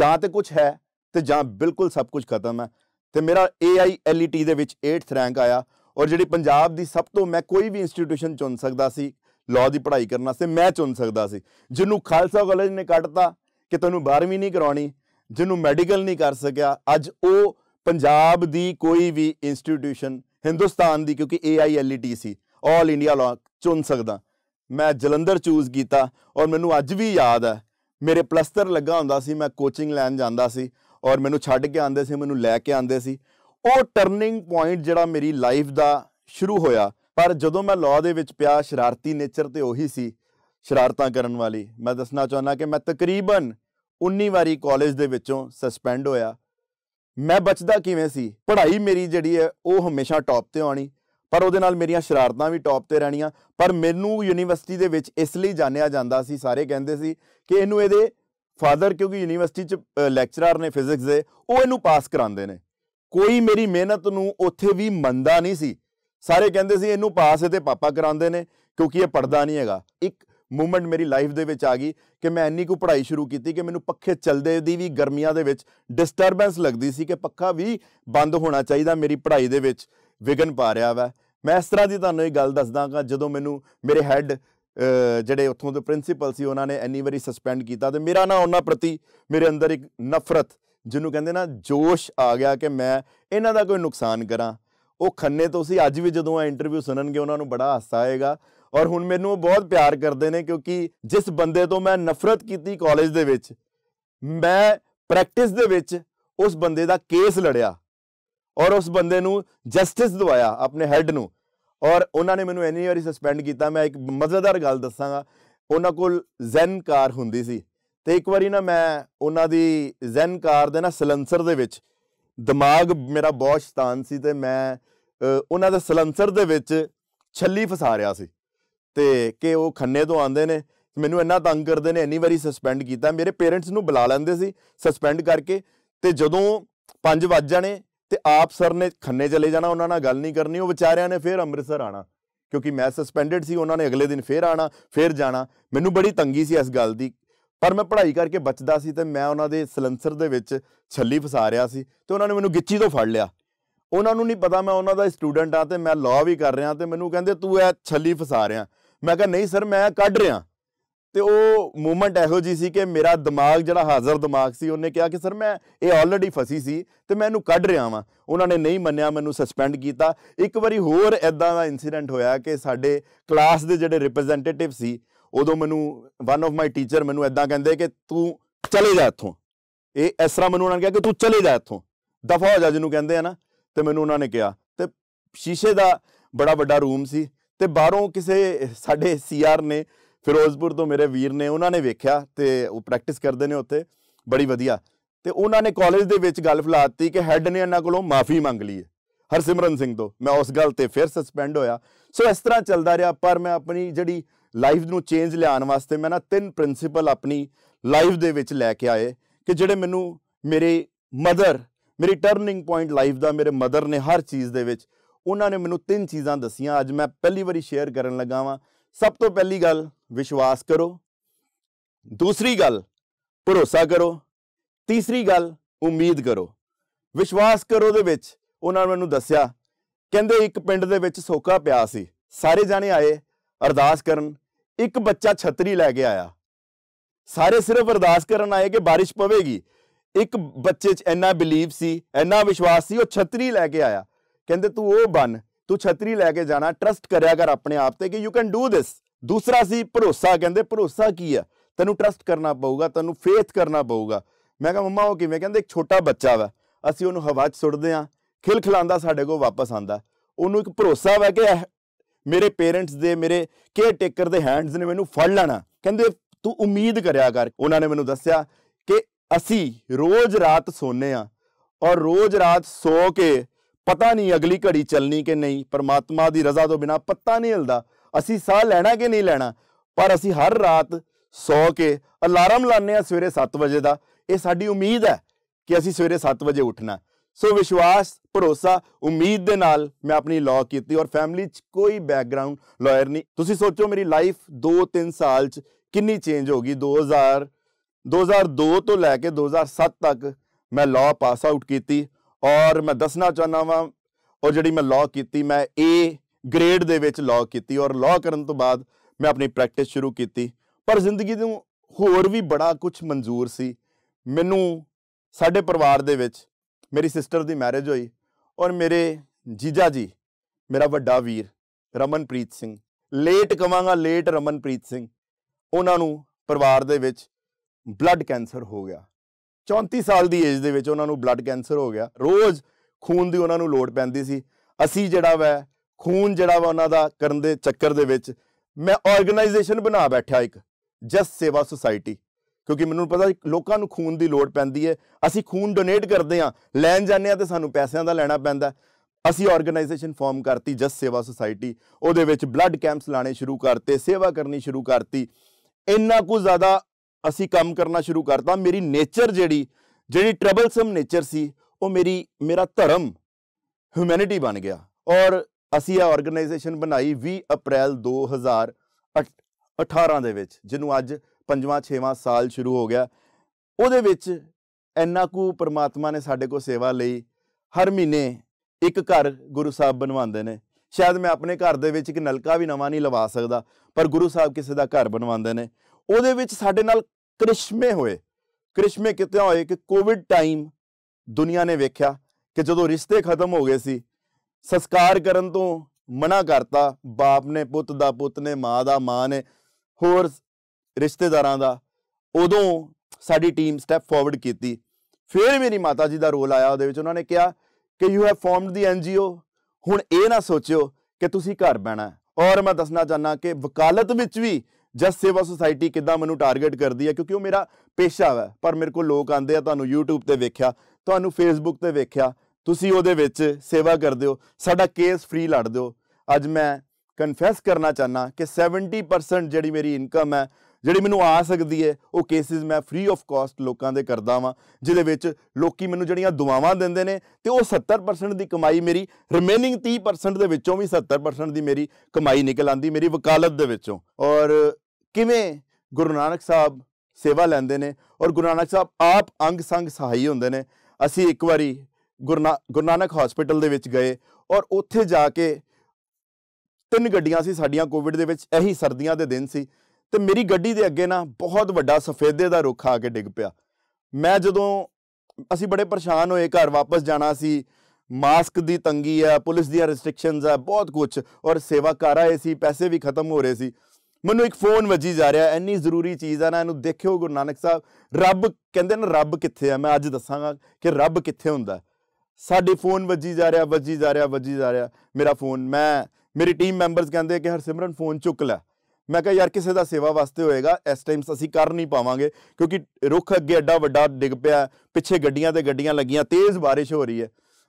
ਜਾਂ ਤੇ ਕੁਝ ਹੈ ਤੇ ਜਾਂ ਬਿਲਕੁਲ ਸਭ ਕੁਝ ਖਤਮ ਹੈ ਤੇ ਮੇਰਾ AILET ਦੇ ਵਿੱਚ 8th ਰੈਂਕ ਆਇਆ ਔਰ ਜਿਹੜੀ ਪੰਜਾਬ ਦੀ ਸਭ ਤੋਂ ਮੈਂ ਕੋਈ ਵੀ ਇੰਸਟੀਟਿਊਸ਼ਨ ਚੁਣ ਸਕਦਾ ਸੀ ਲਾਅ ਦੀ ਪੜ੍ਹਾਈ ਕਰਨ ਵਾਸਤੇ ਮੈਂ ਚੁਣ ਸਕਦਾ ਸੀ ਜਿਹਨੂੰ ਖਾਲਸਾ ਕਾਲਜ ਨੇ ਕੱਟਤਾ ਕਿ ਤੈਨੂੰ 12ਵੀਂ ਨਹੀਂ ਕਰਾਉਣੀ ਜਿਹਨੂੰ ਮੈਡੀਕਲ ਨਹੀਂ ਕਰ ਸਕਿਆ ਅੱਜ ਉਹ ਪੰਜਾਬ ਦੀ ਕੋਈ ਵੀ ਇੰਸਟੀਟਿਊਸ਼ਨ ਹਿੰਦੁਸਤਾਨ ਦੀ ਕਿਉਂਕਿ e ਸੀ ਆਲ ਇੰਡੀਆ ਲਾਅ ਚੁਣ ਸਕਦਾ ਮੈਂ ਜਲੰਧਰ ਚੂਜ਼ ਕੀਤਾ ਔਰ ਮੈਨੂੰ ਅੱਜ ਵੀ ਯਾਦ ਹੈ ਮੇਰੇ ਪਲਸਟਰ ਲੱਗਾ ਹੁੰਦਾ ਸੀ ਮੈਂ ਕੋਚਿੰਗ ਲੈਣ ਜਾਂਦਾ ਸੀ ਔਰ ਮੈਨੂੰ ਛੱਡ ਕੇ ਆਂਦੇ ਸੀ ਮੈਨੂੰ ਲੈ ਕੇ ਆਂਦੇ ਸੀ ਉਹ ਟਰਨਿੰਗ ਪੁਆਇੰਟ ਜਿਹੜਾ ਮੇਰੀ ਲਾਈਫ ਦਾ ਸ਼ੁਰੂ ਹੋਇਆ ਪਰ ਜਦੋਂ ਮੈਂ ਲਾਅ ਦੇ ਵਿੱਚ ਪਿਆ ਸ਼ਰਾਰਤੀ ਨੇਚਰ ਤੇ ਉਹੀ ਸੀ ਸ਼ਰਾਰਤਾਂ ਕਰਨ ਵਾਲੀ ਮੈਂ ਦੱਸਣਾ ਚਾਹੁੰਦਾ ਕਿ ਮੈਂ ਤਕਰੀਬਨ 19 ਵਾਰੀ ਕਾਲਜ ਦੇ ਵਿੱਚੋਂ ਸਸਪੈਂਡ ਹੋਇਆ ਮੈਂ ਬਚਦਾ ਕਿਵੇਂ ਸੀ ਪੜ੍ਹਾਈ ਮੇਰੀ ਜਿਹੜੀ ਹੈ ਉਹ ਹਮੇਸ਼ਾ ਟੌਪ ਤੇ ਆਣੀ ਪਰ ਉਹਦੇ ਨਾਲ ਮੇਰੀਆਂ ਸ਼ਰਾਰਤਾਂ ਵੀ ਟੌਪ ਤੇ ਰਹਿਣੀਆਂ ਪਰ ਮੈਨੂੰ ਯੂਨੀਵਰਸਿਟੀ ਦੇ ਵਿੱਚ ਇਸ ਲਈ ਜਾਣਿਆ ਜਾਂਦਾ ਸੀ ਸਾਰੇ ਕਹਿੰਦੇ ਸੀ ਕਿ ਇਹਨੂੰ ਇਹਦੇ ਫਾਦਰ ਕਿਉਂਕਿ ਯੂਨੀਵਰਸਿਟੀ 'ਚ ਲੈਕਚਰਰ ਨੇ ਫਿਜ਼ਿਕਸ ਦੇ ਉਹ ਇਹਨੂੰ ਪਾਸ ਕਰਾਉਂਦੇ ਨੇ ਕੋਈ ਮੇਰੀ ਮਿਹਨਤ ਨੂੰ ਉੱਥੇ ਵੀ ਮੰਨਦਾ ਨਹੀਂ ਸੀ ਸਾਰੇ ਕਹਿੰਦੇ ਸੀ ਇਹਨੂੰ ਪਾਸ ਤੇ ਪਾਪਾ ਕਰਾਉਂਦੇ ਨੇ ਕਿਉਂਕਿ ਇਹ ਪੜਦਾ ਨਹੀਂ ਹੈਗਾ ਇੱਕ ਮੂਮੈਂਟ ਮੇਰੀ ਲਾਈਫ ਦੇ ਵਿੱਚ ਆ ਗਈ ਕਿ ਮੈਂ ਇੰਨੀ ਕੋ ਪੜ੍ਹਾਈ ਸ਼ੁਰੂ ਕੀਤੀ ਕਿ ਮੈਨੂੰ ਪੱਖੇ ਚੱਲਦੇ ਦੀ ਵੀ ਗਰਮੀਆਂ ਦੇ ਵਿੱਚ ਡਿਸਟਰਬੈਂਸ ਲੱਗਦੀ ਸੀ ਕਿ ਪੱਖਾ ਵੀ ਬੰਦ ਹੋਣਾ ਚਾਹੀਦਾ ਮੇਰੀ ਪੜ੍ਹਾਈ ਦੇ ਵਿੱਚ ਵਿਗਨ ਪਾ ਰਿਹਾ ਵਾ ਮੈਂ ਇਸ ਤਰ੍ਹਾਂ ਦੀ ਤੁਹਾਨੂੰ ਇਹ ਗੱਲ ਦੱਸਦਾਗਾ ਜਦੋਂ ਮੈਨੂੰ ਮੇਰੇ ਹੈੱਡ ਜਿਹੜੇ ਉੱਥੋਂ ਦੇ ਪ੍ਰਿੰਸੀਪਲ ਸੀ ਉਹਨਾਂ ਨੇ ਐਨੀ ਵਾਰੀ ਸਸਪੈਂਡ ਕੀਤਾ ਤੇ ਮੇਰਾ ਨਾ ਉਹਨਾਂ ਪ੍ਰਤੀ ਮੇਰੇ ਅੰਦਰ ਇੱਕ ਨਫ਼ਰਤ ਜਿਹਨੂੰ ਕਹਿੰਦੇ ਨਾ ਜੋਸ਼ ਆ ਗਿਆ ਕਿ ਮੈਂ ਇਹਨਾਂ ਦਾ ਕੋਈ ਨੁਕਸਾਨ ਕਰਾਂ ਉਹ ਖੰਨੇ ਤੋਂ ਸੀ ਅੱਜ ਵੀ ਜਦੋਂ ਆ ਇੰਟਰਵਿਊ ਸੁਣਨਗੇ ਉਹਨਾਂ ਨੂੰ ਬੜਾ ਹਾਸਾ ਆਏਗਾ ਔਰ ਹੁਣ ਮੈਨੂੰ ਉਹ ਬਹੁਤ ਪਿਆਰ ਕਰਦੇ ਨੇ ਕਿਉਂਕਿ ਜਿਸ ਬੰਦੇ ਤੋਂ ਮੈਂ ਨਫ਼ਰਤ ਕੀਤੀ ਕਾਲਜ ਦੇ ਵਿੱਚ ਮੈਂ ਪ੍ਰੈਕਟਿਸ ਦੇ ਵਿੱਚ ਉਸ ਬੰਦੇ ਦਾ ਕੇਸ ਲੜਿਆ ਔਰ ਉਸ ਬੰਦੇ ਨੂੰ ਜਸਟਿਸ ਦਵਾਇਆ ਆਪਣੇ ਹੈੱਡ ਨੂੰ ਔਰ ਉਹਨਾਂ ਨੇ ਮੈਨੂੰ ਐਨੀ ਵਾਰੀ ਸਸਪੈਂਡ ਕੀਤਾ ਮੈਂ ਇੱਕ ਮਜ਼ੇਦਾਰ ਗੱਲ ਦੱਸਾਂਗਾ ਉਹਨਾਂ ਕੋਲ ਜ਼ੈਨ ਕਾਰ ਹੁੰਦੀ ਸੀ ਤੇ ਇੱਕ ਵਾਰੀ ਨਾ ਮੈਂ ਉਹਨਾਂ ਦੀ ਜ਼ੈਨ ਕਾਰ ਦੇ ਨਾ ਸਲੈਂਸਰ ਦੇ ਵਿੱਚ ਦਿਮਾਗ ਮੇਰਾ ਬਹੁਤ ਸ਼ਤਾਨ ਸੀ ਤੇ ਮੈਂ ਉਹਨਾਂ ਦੇ ਸਲੰਸਰ ਦੇ ਵਿੱਚ ਛੱਲੀ ਫਸਾ ਰਿਆ ਸੀ ਤੇ ਕਿ ਉਹ ਖੰਨੇ ਤੋਂ ਆਂਦੇ ਨੇ ਮੈਨੂੰ ਇੰਨਾ ਤੰਗ ਕਰਦੇ ਨੇ ਇੰਨੀ ਵਾਰੀ ਸਸਪੈਂਡ ਕੀਤਾ ਮੇਰੇ ਪੇਰੈਂਟਸ ਨੂੰ ਬੁਲਾ ਲੈਂਦੇ ਸੀ ਸਸਪੈਂਡ ਕਰਕੇ ਤੇ ਜਦੋਂ 5 ਵਜ ਜਾਣੇ ਤੇ ਆਪ ਸਰ ਨੇ ਖੰਨੇ ਚਲੇ ਜਾਣਾ ਉਹਨਾਂ ਨਾਲ ਗੱਲ ਨਹੀਂ ਕਰਨੀ ਉਹ ਵਿਚਾਰਿਆਂ ਨੇ ਫੇਰ ਅੰਮ੍ਰਿਤਸਰ ਆਣਾ ਕਿਉਂਕਿ ਮੈਂ ਸਸਪੈਂਡਡ ਸੀ ਉਹਨਾਂ ਨੇ ਅਗਲੇ ਦਿਨ ਫੇਰ ਆਣਾ ਫੇਰ ਜਾਣਾ ਮੈਨੂੰ ਬੜੀ ਤੰਗੀ ਸੀ ਇਸ ਗੱਲ ਦੀ ਪਰ ਮੈਂ ਪੜ੍ਹਾਈ ਕਰਕੇ ਬਚਦਾ ਸੀ ਤੇ ਮੈਂ ਉਹਨਾਂ ਦੇ ਸਲੰਸਰ ਦੇ ਵਿੱਚ ਛੱਲੀ ਫਸਾ ਰਿਆ ਸੀ ਤੇ ਉਹਨਾਂ ਨੇ ਮੈਨੂੰ ਗਿੱਚੀ ਤੋਂ ਫੜ ਲਿਆ ਉਹਨਾਂ ਨੂੰ ਨਹੀਂ ਪਤਾ ਮੈਂ ਉਹਨਾਂ ਦਾ ਸਟੂਡੈਂਟ ਆ ਤੇ ਮੈਂ ਲਾਅ ਵੀ ਕਰ ਰਿਹਾ ਤੇ ਮੈਨੂੰ ਕਹਿੰਦੇ ਤੂੰ ਐ ਛੱਲੀ ਫਸਾ ਰਿਆ ਮੈਂ ਕਿਹਾ ਨਹੀਂ ਸਰ ਮੈਂ ਕੱਢ ਰਿਹਾ ਤੇ ਉਹ ਮੂਮੈਂਟ ਇਹੋ ਜੀ ਸੀ ਕਿ ਮੇਰਾ ਦਿਮਾਗ ਜਿਹੜਾ ਹਾਜ਼ਰ ਦਿਮਾਗ ਸੀ ਉਹਨੇ ਕਿਹਾ ਕਿ ਸਰ ਮੈਂ ਇਹ ਆਲਰੇਡੀ ਫਸੀ ਸੀ ਤੇ ਮੈਂ ਇਹਨੂੰ ਕੱਢ ਰਿਹਾ ਵਾਂ ਉਹਨਾਂ ਨੇ ਨਹੀਂ ਮੰਨਿਆ ਮੈਨੂੰ ਸਸਪੈਂਡ ਕੀਤਾ ਇੱਕ ਵਾਰੀ ਹੋਰ ਐਦਾਂ ਦਾ ਇਨਸੀਡੈਂਟ ਹੋਇਆ ਕਿ ਸਾਡੇ ਕਲਾਸ ਦੇ ਜਿਹੜੇ ਰਿਪਰੈਜ਼ੈਂਟੇਟਿਵ ਸੀ ਉਦੋਂ ਮੈਨੂੰ ਵਨ ਆਫ ਮਾਈ ਟੀਚਰ ਮੈਨੂੰ ਐਦਾਂ ਕਹਿੰਦੇ ਕਿ ਤੂੰ ਚਲੇ ਜਾ ਇੱਥੋਂ ਇਹ ਇਸ ਤਰ੍ਹਾਂ ਮੈਨੂੰ ਉਹਨਾਂ ਨੇ ਕਿਹਾ ਕਿ ਤੂੰ ਚਲੇ ਜਾ ਇੱਥੋਂ ਦਫਾ ਹੋ ਜਾ ਜਿਹਨੂੰ ਕਹਿੰਦੇ ਆ ਨਾ ਤੇ ਮੈਨੂੰ ਉਹਨਾਂ ਨੇ ਕਿਹਾ ਤੇ ਸ਼ੀਸ਼ੇ ਦਾ ਬੜਾ ਵੱਡਾ ਰੂਮ ਸੀ ਤੇ ਬਾਹਰੋਂ ਕਿਸੇ ਸਾਡੇ ਸੀਆਰ ਨੇ ਫਿਰੋਜ਼ਪੁਰ ਤੋਂ ਮੇਰੇ ਵੀਰ ਨੇ ਉਹਨਾਂ ਨੇ ਵੇਖਿਆ ਤੇ ਉਹ ਪ੍ਰੈਕਟਿਸ ਕਰਦੇ ਨੇ ਉੱਥੇ ਬੜੀ ਵਧੀਆ ਤੇ ਉਹਨਾਂ ਨੇ ਕਾਲਜ ਦੇ ਵਿੱਚ ਗੱਲ ਫਲਾਤੀ ਕਿ ਹੈੱਡ ਨੇ ਇਹਨਾਂ ਕੋਲੋਂ ਮਾਫੀ ਮੰਗ ਲਈ ਹੈ ਹਰਸਿਮਰਨ ਸਿੰਘ ਤੋਂ ਮੈਂ ਉਸ ਗੱਲ ਤੇ ਫਿਰ ਸਸਪੈਂਡ ਹੋਇਆ ਸੋ ਇਸ ਤਰ੍ਹਾਂ ਚੱਲਦਾ ਰਿਹਾ ਪਰ ਮੈਂ ਆਪਣੀ ਜਿਹੜੀ ਲਾਈਫ ਨੂੰ ਚੇਂਜ ਲਿਆਉਣ ਵਾਸਤੇ ਮੈਂ ਨਾ ਤਿੰਨ ਪ੍ਰਿੰਸੀਪਲ ਆਪਣੀ ਲਾਈਫ ਦੇ ਵਿੱਚ ਲੈ ਕੇ ਆਏ ਕਿ ਜਿਹੜੇ ਮੈਨੂੰ ਮੇਰੇ ਮਦਰ ਮੇਰੀ ਟਰਨਿੰਗ ਪੁਆਇੰਟ ਲਾਈਫ ਦਾ ਮੇਰੇ ਮਦਰ ਨੇ ਹਰ ਚੀਜ਼ ਦੇ ਵਿੱਚ ਉਹਨਾਂ ਨੇ ਮੈਨੂੰ ਤਿੰਨ ਚੀਜ਼ਾਂ ਦਸੀਆਂ ਅੱਜ ਮੈਂ ਪਹਿਲੀ ਵਾਰੀ ਸ਼ੇਅਰ ਕਰਨ ਲੱਗਾ ਵਾਂ ਸਭ ਤੋਂ ਪਹਿਲੀ ਗੱਲ ਵਿਸ਼ਵਾਸ ਕਰੋ ਦੂਸਰੀ ਗੱਲ ਭਰੋਸਾ ਕਰੋ ਤੀਸਰੀ ਗੱਲ ਉਮੀਦ ਕਰੋ ਵਿਸ਼ਵਾਸ ਕਰੋ ਦੇ ਵਿੱਚ ਉਹਨਾਂ ਨੇ ਮੈਨੂੰ ਦੱਸਿਆ ਕਹਿੰਦੇ ਇੱਕ ਪਿੰਡ ਦੇ ਵਿੱਚ ਸੋਕਾ ਪਿਆ ਸੀ ਸਾਰੇ ਜਾਣੇ ਆਏ ਅਰਦਾਸ ਕਰਨ ਇੱਕ ਬੱਚਾ ਛਤਰੀ ਲੈ ਕੇ ਆਇਆ ਸਾਰੇ ਸਿਰਫ ਅਰਦਾਸ ਕਰਨ ਆਏ ਕਿ ਬਾਰਿਸ਼ ਪਵੇਗੀ ਇੱਕ ਬੱਚੇ 'ਚ ਇੰਨਾ ਬਲੀਵ ਸੀ ਇੰਨਾ ਵਿਸ਼ਵਾਸ ਸੀ ਉਹ ਛਤਰੀ ਲੈ ਕੇ ਆਇਆ ਕਹਿੰਦੇ ਤੂੰ ਉਹ ਬਨ ਤੂੰ ਛਤਰੀ ਲੈ ਕੇ ਜਾਣਾ ਟਰਸਟ ਕਰਿਆ ਕਰ ਆਪਣੇ ਆਪ ਤੇ ਕਿ ਯੂ ਕੈਨ ਡੂ ਥਿਸ ਦੂਸਰਾ ਸੀ ਭਰੋਸਾ ਕਹਿੰਦੇ ਭਰੋਸਾ ਕੀ ਆ ਤੈਨੂੰ ਟਰਸਟ ਕਰਨਾ ਪਊਗਾ ਤੈਨੂੰ ਫੇਥ ਕਰਨਾ ਪਊਗਾ ਮੈਂ ਕਿਹਾ ਮਮਾ ਉਹ ਕਿਵੇਂ ਕਹਿੰਦੇ ਇੱਕ ਛੋਟਾ ਬੱਚਾ ਵਾ ਅਸੀਂ ਉਹਨੂੰ ਹਵਾ 'ਚ ਸੁੱਟਦੇ ਆ ਖਿਲਖਲਾਂਦਾ ਸਾਡੇ ਕੋਲ ਵਾਪਸ ਆਂਦਾ ਉਹਨੂੰ ਇੱਕ ਭਰੋਸਾ ਵਾ ਕਿ ਮੇਰੇ ਪੇਰੈਂਟਸ ਦੇ ਮੇਰੇ ਕੇਅਰ ਟੇਕਰ ਦੇ ਹੈਂਡਸ ਨੇ ਮੈਨੂੰ ਫੜ ਲੈਣਾ ਕਹਿੰਦੇ ਤੂੰ ਉਮੀਦ ਕਰਿਆ ਕਰ ਉਹਨਾਂ ਨੇ ਮੈਨੂੰ ਦੱਸਿਆ ਕਿ ਅਸੀਂ ਰੋਜ਼ ਰਾਤ ਸੋਨੇ ਆ ਔਰ ਰੋਜ਼ ਰਾਤ ਸੋ ਕੇ ਪਤਾ ਨਹੀਂ ਅਗਲੀ ਘੜੀ ਚੱਲਣੀ ਕਿ ਨਹੀਂ ਪਰਮਾਤਮਾ ਦੀ ਰਜ਼ਾ ਤੋਂ ਬਿਨਾ ਪਤਾ ਨਹੀਂ ਹਿਲਦਾ ਅਸੀਂ ਸਾਹ ਲੈਣਾ ਕਿ ਨਹੀਂ ਲੈਣਾ ਪਰ ਅਸੀਂ ਹਰ ਰਾਤ ਸੌ ਕੇ ਅਲਾਰਮ ਲਾਣੇ ਆ ਸਵੇਰੇ 7 ਵਜੇ ਦਾ ਇਹ ਸਾਡੀ ਉਮੀਦ ਹੈ ਕਿ ਅਸੀਂ ਸਵੇਰੇ 7 ਵਜੇ ਉੱਠਣਾ ਸੋ ਵਿਸ਼ਵਾਸ ਭਰੋਸਾ ਉਮੀਦ ਦੇ ਨਾਲ ਮੈਂ ਆਪਣੀ ਲਾਅ ਕੀਤੀ ਔਰ ਫੈਮਿਲੀ 'ਚ ਕੋਈ ਬੈਕਗ੍ਰਾਉਂਡ ਲਾਇਰ ਨਹੀਂ ਤੁਸੀਂ ਸੋਚੋ ਮੇਰੀ ਲਾਈਫ 2-3 ਸਾਲ 'ਚ ਕਿੰਨੀ ਚੇਂਜ ਹੋ ਗਈ 2000 2002 ਤੋਂ ਲੈ ਕੇ 2007 ਤੱਕ ਮੈਂ ਲਾਅ ਪਾਸ ਆਊਟ ਕੀਤੀ ਔਰ ਮੈਂ ਦੱਸਣਾ ਚਾਹਨਾ ਵਾਂ ਔਰ ਜਿਹੜੀ ਮੈਂ ਲਾਅ ਕੀਤੀ ਮੈਂ ਏ ਗ੍ਰੇਡ ਦੇ ਵਿੱਚ ਲਾਅ ਕੀਤੀ ਔਰ ਲਾਅ ਕਰਨ ਤੋਂ ਬਾਅਦ ਮੈਂ ਆਪਣੀ ਪ੍ਰੈਕਟਿਸ ਸ਼ੁਰੂ ਕੀਤੀ ਪਰ ਜ਼ਿੰਦਗੀ ਨੂੰ ਹੋਰ ਵੀ ਬੜਾ ਕੁਝ ਮਨਜ਼ੂਰ ਸੀ ਮੈਨੂੰ ਸਾਡੇ ਪਰਿਵਾਰ ਦੇ ਵਿੱਚ ਮੇਰੀ ਸਿਸਟਰ ਦੀ ਮੈਰਿਜ ਹੋਈ ਔਰ ਮੇਰੇ ਜੀਜਾ ਜੀ ਮੇਰਾ ਵੱਡਾ ਵੀਰ ਰਮਨਪ੍ਰੀਤ ਸਿੰਘ ਲੇਟ ਕਵਾਂਗਾ ਲੇਟ ਰਮਨਪ੍ਰੀਤ ਸਿੰਘ ਉਹਨਾਂ ਨੂੰ ਪਰਿਵਾਰ ਦੇ ਵਿੱਚ ਬਲੱਡ ਕੈਂਸਰ ਹੋ ਗਿਆ 34 ਸਾਲ ਦੀ ਏਜ ਦੇ ਵਿੱਚ ਉਹਨਾਂ ਨੂੰ ਬਲੱਡ ਕੈਂਸਰ ਹੋ ਗਿਆ ਰੋਜ਼ ਖੂਨ ਦੀ ਉਹਨਾਂ ਨੂੰ ਲੋੜ ਪੈਂਦੀ ਸੀ ਅਸੀਂ ਜਿਹੜਾ ਵਾ ਖੂਨ ਜਿਹੜਾ ਵਾ ਉਹਨਾਂ ਦਾ ਕਰਨ ਦੇ ਚੱਕਰ ਦੇ ਵਿੱਚ ਮੈਂ ਆਰਗੇਨਾਈਜੇਸ਼ਨ ਬਣਾ ਬੈਠਿਆ ਇੱਕ ਜਸ ਸੇਵਾ ਸੁਸਾਇਟੀ ਕਿਉਂਕਿ ਮੈਨੂੰ ਪਤਾ ਲੋਕਾਂ ਨੂੰ ਖੂਨ ਦੀ ਲੋੜ ਪੈਂਦੀ ਹੈ ਅਸੀਂ ਖੂਨ ਡੋਨੇਟ ਕਰਦੇ ਆ ਲੈਣ ਜਾਂਦੇ ਆ ਤੇ ਸਾਨੂੰ ਪੈਸਿਆਂ ਦਾ ਲੈਣਾ ਪੈਂਦਾ ਅਸੀਂ ਆਰਗੇਨਾਈਜੇਸ਼ਨ ਫਾਰਮ ਕਰਤੀ ਜਸ ਸੇਵਾ ਸੁਸਾਇਟੀ ਉਹਦੇ ਵਿੱਚ ਬਲੱਡ ਕੈਂਪਸ ਲਾਣੇ ਸ਼ੁਰੂ ਕਰਤੇ ਸੇਵਾ ਕਰਨੀ ਸ਼ੁਰੂ ਕਰਤੀ ਇੰਨਾ ਕੁ ਜ਼ਿਆਦਾ ਅਸੀਂ ਕੰਮ ਕਰਨਾ ਸ਼ੁਰੂ ਕਰਤਾ ਮੇਰੀ ਨੇਚਰ ਜਿਹੜੀ ਜਿਹੜੀ ਟਰਬਲਸਮ ਨੇਚਰ ਸੀ ਉਹ ਮੇਰੀ ਮੇਰਾ ਧਰਮ ਹਿਊਮੈਨਿਟੀ ਬਣ ਗਿਆ ਔਰ ਅਸੀਂ ਇਹ ਆਰਗੇਨਾਈਜੇਸ਼ਨ ਬਣਾਈ 20 ਅਪ੍ਰੈਲ 2018 ਦੇ ਵਿੱਚ ਜਿਹਨੂੰ ਅੱਜ ਪੰਜਵਾਂ ਛੇਵਾਂ ਸਾਲ ਸ਼ੁਰੂ ਹੋ ਗਿਆ ਉਹਦੇ ਵਿੱਚ ਇੰਨਾ ਕੁ ਪ੍ਰਮਾਤਮਾ ਨੇ ਸਾਡੇ ਕੋਲ ਸੇਵਾ ਲਈ ਹਰ ਮਹੀਨੇ ਇੱਕ ਘਰ ਗੁਰੂ ਸਾਹਿਬ ਬਣਵਾਉਂਦੇ ਨੇ ਸ਼ਾਇਦ ਮੈਂ ਆਪਣੇ ਘਰ ਦੇ ਵਿੱਚ ਇੱਕ ਨਲਕਾ ਵੀ ਨਵਾਂ ਨਹੀਂ ਲਵਾ ਸਕਦਾ ਪਰ ਗੁਰੂ ਸਾਹਿਬ ਕਿਸੇ ਦਾ ਘਰ ਬਣਵਾਉਂਦੇ ਨੇ ਉਹਦੇ ਵਿੱਚ ਸਾਡੇ ਨਾਲ ਕ੍ਰਿਸ਼ਮੇ ਹੋਏ ਕ੍ਰਿਸ਼ਮੇ ਕਿਤੇ ਹੋਏ ਕਿ ਕੋਵਿਡ ਟਾਈਮ ਦੁਨੀਆ ਨੇ ਵੇਖਿਆ ਕਿ ਜਦੋਂ ਰਿਸ਼ਤੇ ਖਤਮ ਹੋ ਗਏ ਸੀ ਸੰਸਕਾਰ ਕਰਨ ਤੋਂ ਮਨਾ ਕਰਤਾ ਬਾਪ ਨੇ ਪੁੱਤ ਦਾ ਪੁੱਤ ਨੇ ਮਾਂ ਦਾ ਮਾਂ ਨੇ ਹੋਰ ਰਿਸ਼ਤੇਦਾਰਾਂ ਦਾ ਉਦੋਂ ਸਾਡੀ ਟੀਮ ਸਟੈਪ ਫਾਰਵਰਡ ਕੀਤੀ ਫਿਰ ਮੇਰੀ ਮਾਤਾ ਜੀ ਦਾ ਰੋਲ ਆਇਆ ਉਹਦੇ ਵਿੱਚ ਉਹਨਾਂ ਨੇ ਕਿਹਾ ਕਿ you have formed the NGO ਹੁਣ ਇਹ ਨਾ ਸੋਚਿਓ ਕਿ ਤੁਸੀਂ ਘਰ ਬਹਿਣਾ ਔਰ ਮੈਂ ਦੱਸਣਾ ਚਾਹਨਾ ਕਿ ਵਕਾਲਤ ਵਿੱਚ ਵੀ ਜਸ ਸੇਵਾ ਸੁਸਾਇਟੀ ਕਿਦਾਂ ਮੈਨੂੰ ਟਾਰਗੇਟ ਕਰਦੀ ਹੈ ਕਿਉਂਕਿ ਉਹ ਮੇਰਾ ਪੇਸ਼ਾ ਹੈ ਪਰ ਮੇਰੇ ਕੋਲ ਲੋਕ ਆਂਦੇ ਆ ਤੁਹਾਨੂੰ YouTube ਤੇ ਵੇਖਿਆ ਤੁਹਾਨੂੰ Facebook ਤੇ ਵੇਖਿਆ ਤੁਸੀਂ ਉਹਦੇ ਵਿੱਚ ਸੇਵਾ ਕਰਦੇ ਹੋ ਸਾਡਾ ਕੇਸ ਫ੍ਰੀ ਲੜਦੇ ਹੋ ਅੱਜ ਮੈਂ ਕਨਫੈਸ ਕਰਨਾ ਚਾਹਨਾ ਕਿ 70% ਜਿਹੜੀ ਮੇਰੀ ਇਨਕਮ ਹੈ ਜਿਹੜੀ ਮੈਨੂੰ ਆ ਸਕਦੀ ਹੈ ਉਹ ਕੇਸਿਸ ਮੈਂ ਫ੍ਰੀ ਆਫ ਕਾਸਟ ਲੋਕਾਂ ਦੇ ਕਰਦਾ ਵਾਂ ਜਿਹਦੇ ਵਿੱਚ ਲੋਕੀ ਮੈਨੂੰ ਜਿਹੜੀਆਂ ਦੁਆਵਾਂ ਦਿੰਦੇ ਨੇ ਤੇ ਉਹ 70% ਦੀ ਕਮਾਈ ਮੇਰੀ ਰਿਮੇਨਿੰਗ 30% ਦੇ ਵਿੱਚੋਂ ਵੀ 70% ਦੀ ਮੇਰੀ ਕਮਾਈ ਨਿਕਲ ਆਂਦੀ ਮੇਰੀ ਵਕਾਲਤ ਦੇ ਵਿੱਚੋਂ ਔਰ ਕਿਵੇਂ ਗੁਰੂ ਨਾਨਕ ਸਾਹਿਬ ਸੇਵਾ ਲੈਂਦੇ ਨੇ ਔਰ ਗੁਰੂ ਨਾਨਕ ਸਾਹਿਬ ਆਪ ਅੰਗ ਸੰਗ ਸਹਾਈ ਹੁੰਦੇ ਨੇ ਅਸੀਂ ਇੱਕ ਵਾਰੀ ਗੁਰੂ ਨਾਨਕ ਹਸਪੀਟਲ ਦੇ ਵਿੱਚ ਗਏ ਔਰ ਉੱਥੇ ਜਾ ਕੇ ਤਿੰਨ ਗੱਡੀਆਂ ਸੀ ਸਾਡੀਆਂ ਕੋਵਿਡ ਦੇ ਵਿੱਚ ਇਹੀ ਸਰਦੀਆਂ ਦੇ ਦਿਨ ਸੀ ਤੇ ਮੇਰੀ ਗੱਡੀ ਦੇ ਅੱਗੇ ਨਾ ਬਹੁਤ ਵੱਡਾ ਸਫੇਦੇ ਦਾ ਰੁੱਖ ਆ ਕੇ ਡਿੱਗ ਪਿਆ ਮੈਂ ਜਦੋਂ ਅਸੀਂ ਬੜੇ ਪਰੇਸ਼ਾਨ ਹੋਏ ਘਰ ਵਾਪਸ ਜਾਣਾ ਸੀ ਮਾਸਕ ਦੀ ਤੰਗੀ ਆ ਪੁਲਿਸ ਦੀਆਂ ਰੈਸਟ੍ਰਿਕਸ਼ਨਸ ਆ ਬਹੁਤ ਕੁਝ ਔਰ ਸੇਵਾ ਕਰ ਆਏ ਸੀ ਪੈਸੇ ਵੀ ਖਤਮ ਹੋ ਰਹੇ ਸੀ ਮੈਨੂੰ ਇੱਕ ਫੋਨ ਵੱਜੀ ਜਾ ਰਿਹਾ ਐਨੀ ਜ਼ਰੂਰੀ ਚੀਜ਼ ਆ ਨਾ ਇਹਨੂੰ ਦੇਖਿਓ ਗੁਰੂ ਨਾਨਕ ਸਾਹਿਬ ਰੱਬ ਕਹਿੰਦੇ ਨੇ ਰੱਬ ਕਿੱਥੇ ਆ ਮੈਂ ਅੱਜ ਦੱਸਾਂਗਾ ਕਿ ਰੱਬ ਕਿੱਥੇ ਹੁੰਦਾ ਸਾਡੇ ਫੋਨ ਵੱਜੀ ਜਾ ਰਿਹਾ ਵੱਜੀ ਜਾ ਰਿਹਾ ਵੱਜੀ ਜਾ ਰਿਹਾ ਮੇਰਾ ਫੋਨ ਮੈਂ ਮੇਰੀ ਟੀਮ ਮੈਂਬਰਸ ਕਹਿੰਦੇ ਕਿ ਹਰਸਿਮਰਨ ਫੋਨ ਚੁੱਕ ਲੈ ਮੈਂ ਕਿਹਾ ਯਾਰ ਕਿਸੇ ਦਾ ਸੇਵਾ ਵਾਸਤੇ ਹੋਏਗਾ ਇਸ ਟਾਈਮ ਅਸੀਂ ਕਰ ਨਹੀਂ ਪਾਵਾਂਗੇ ਕਿਉਂਕਿ ਰੁੱਖ ਅੱਗੇ ਐਡਾ ਵੱਡਾ ਡਿੱਗ ਪਿਆ ਪਿੱਛੇ ਗੱਡੀਆਂ ਤੇ ਗੱਡੀਆਂ ਲੱਗੀਆਂ ਤੇਜ਼ بارش ਹੋ ਰਹੀ ਹੈ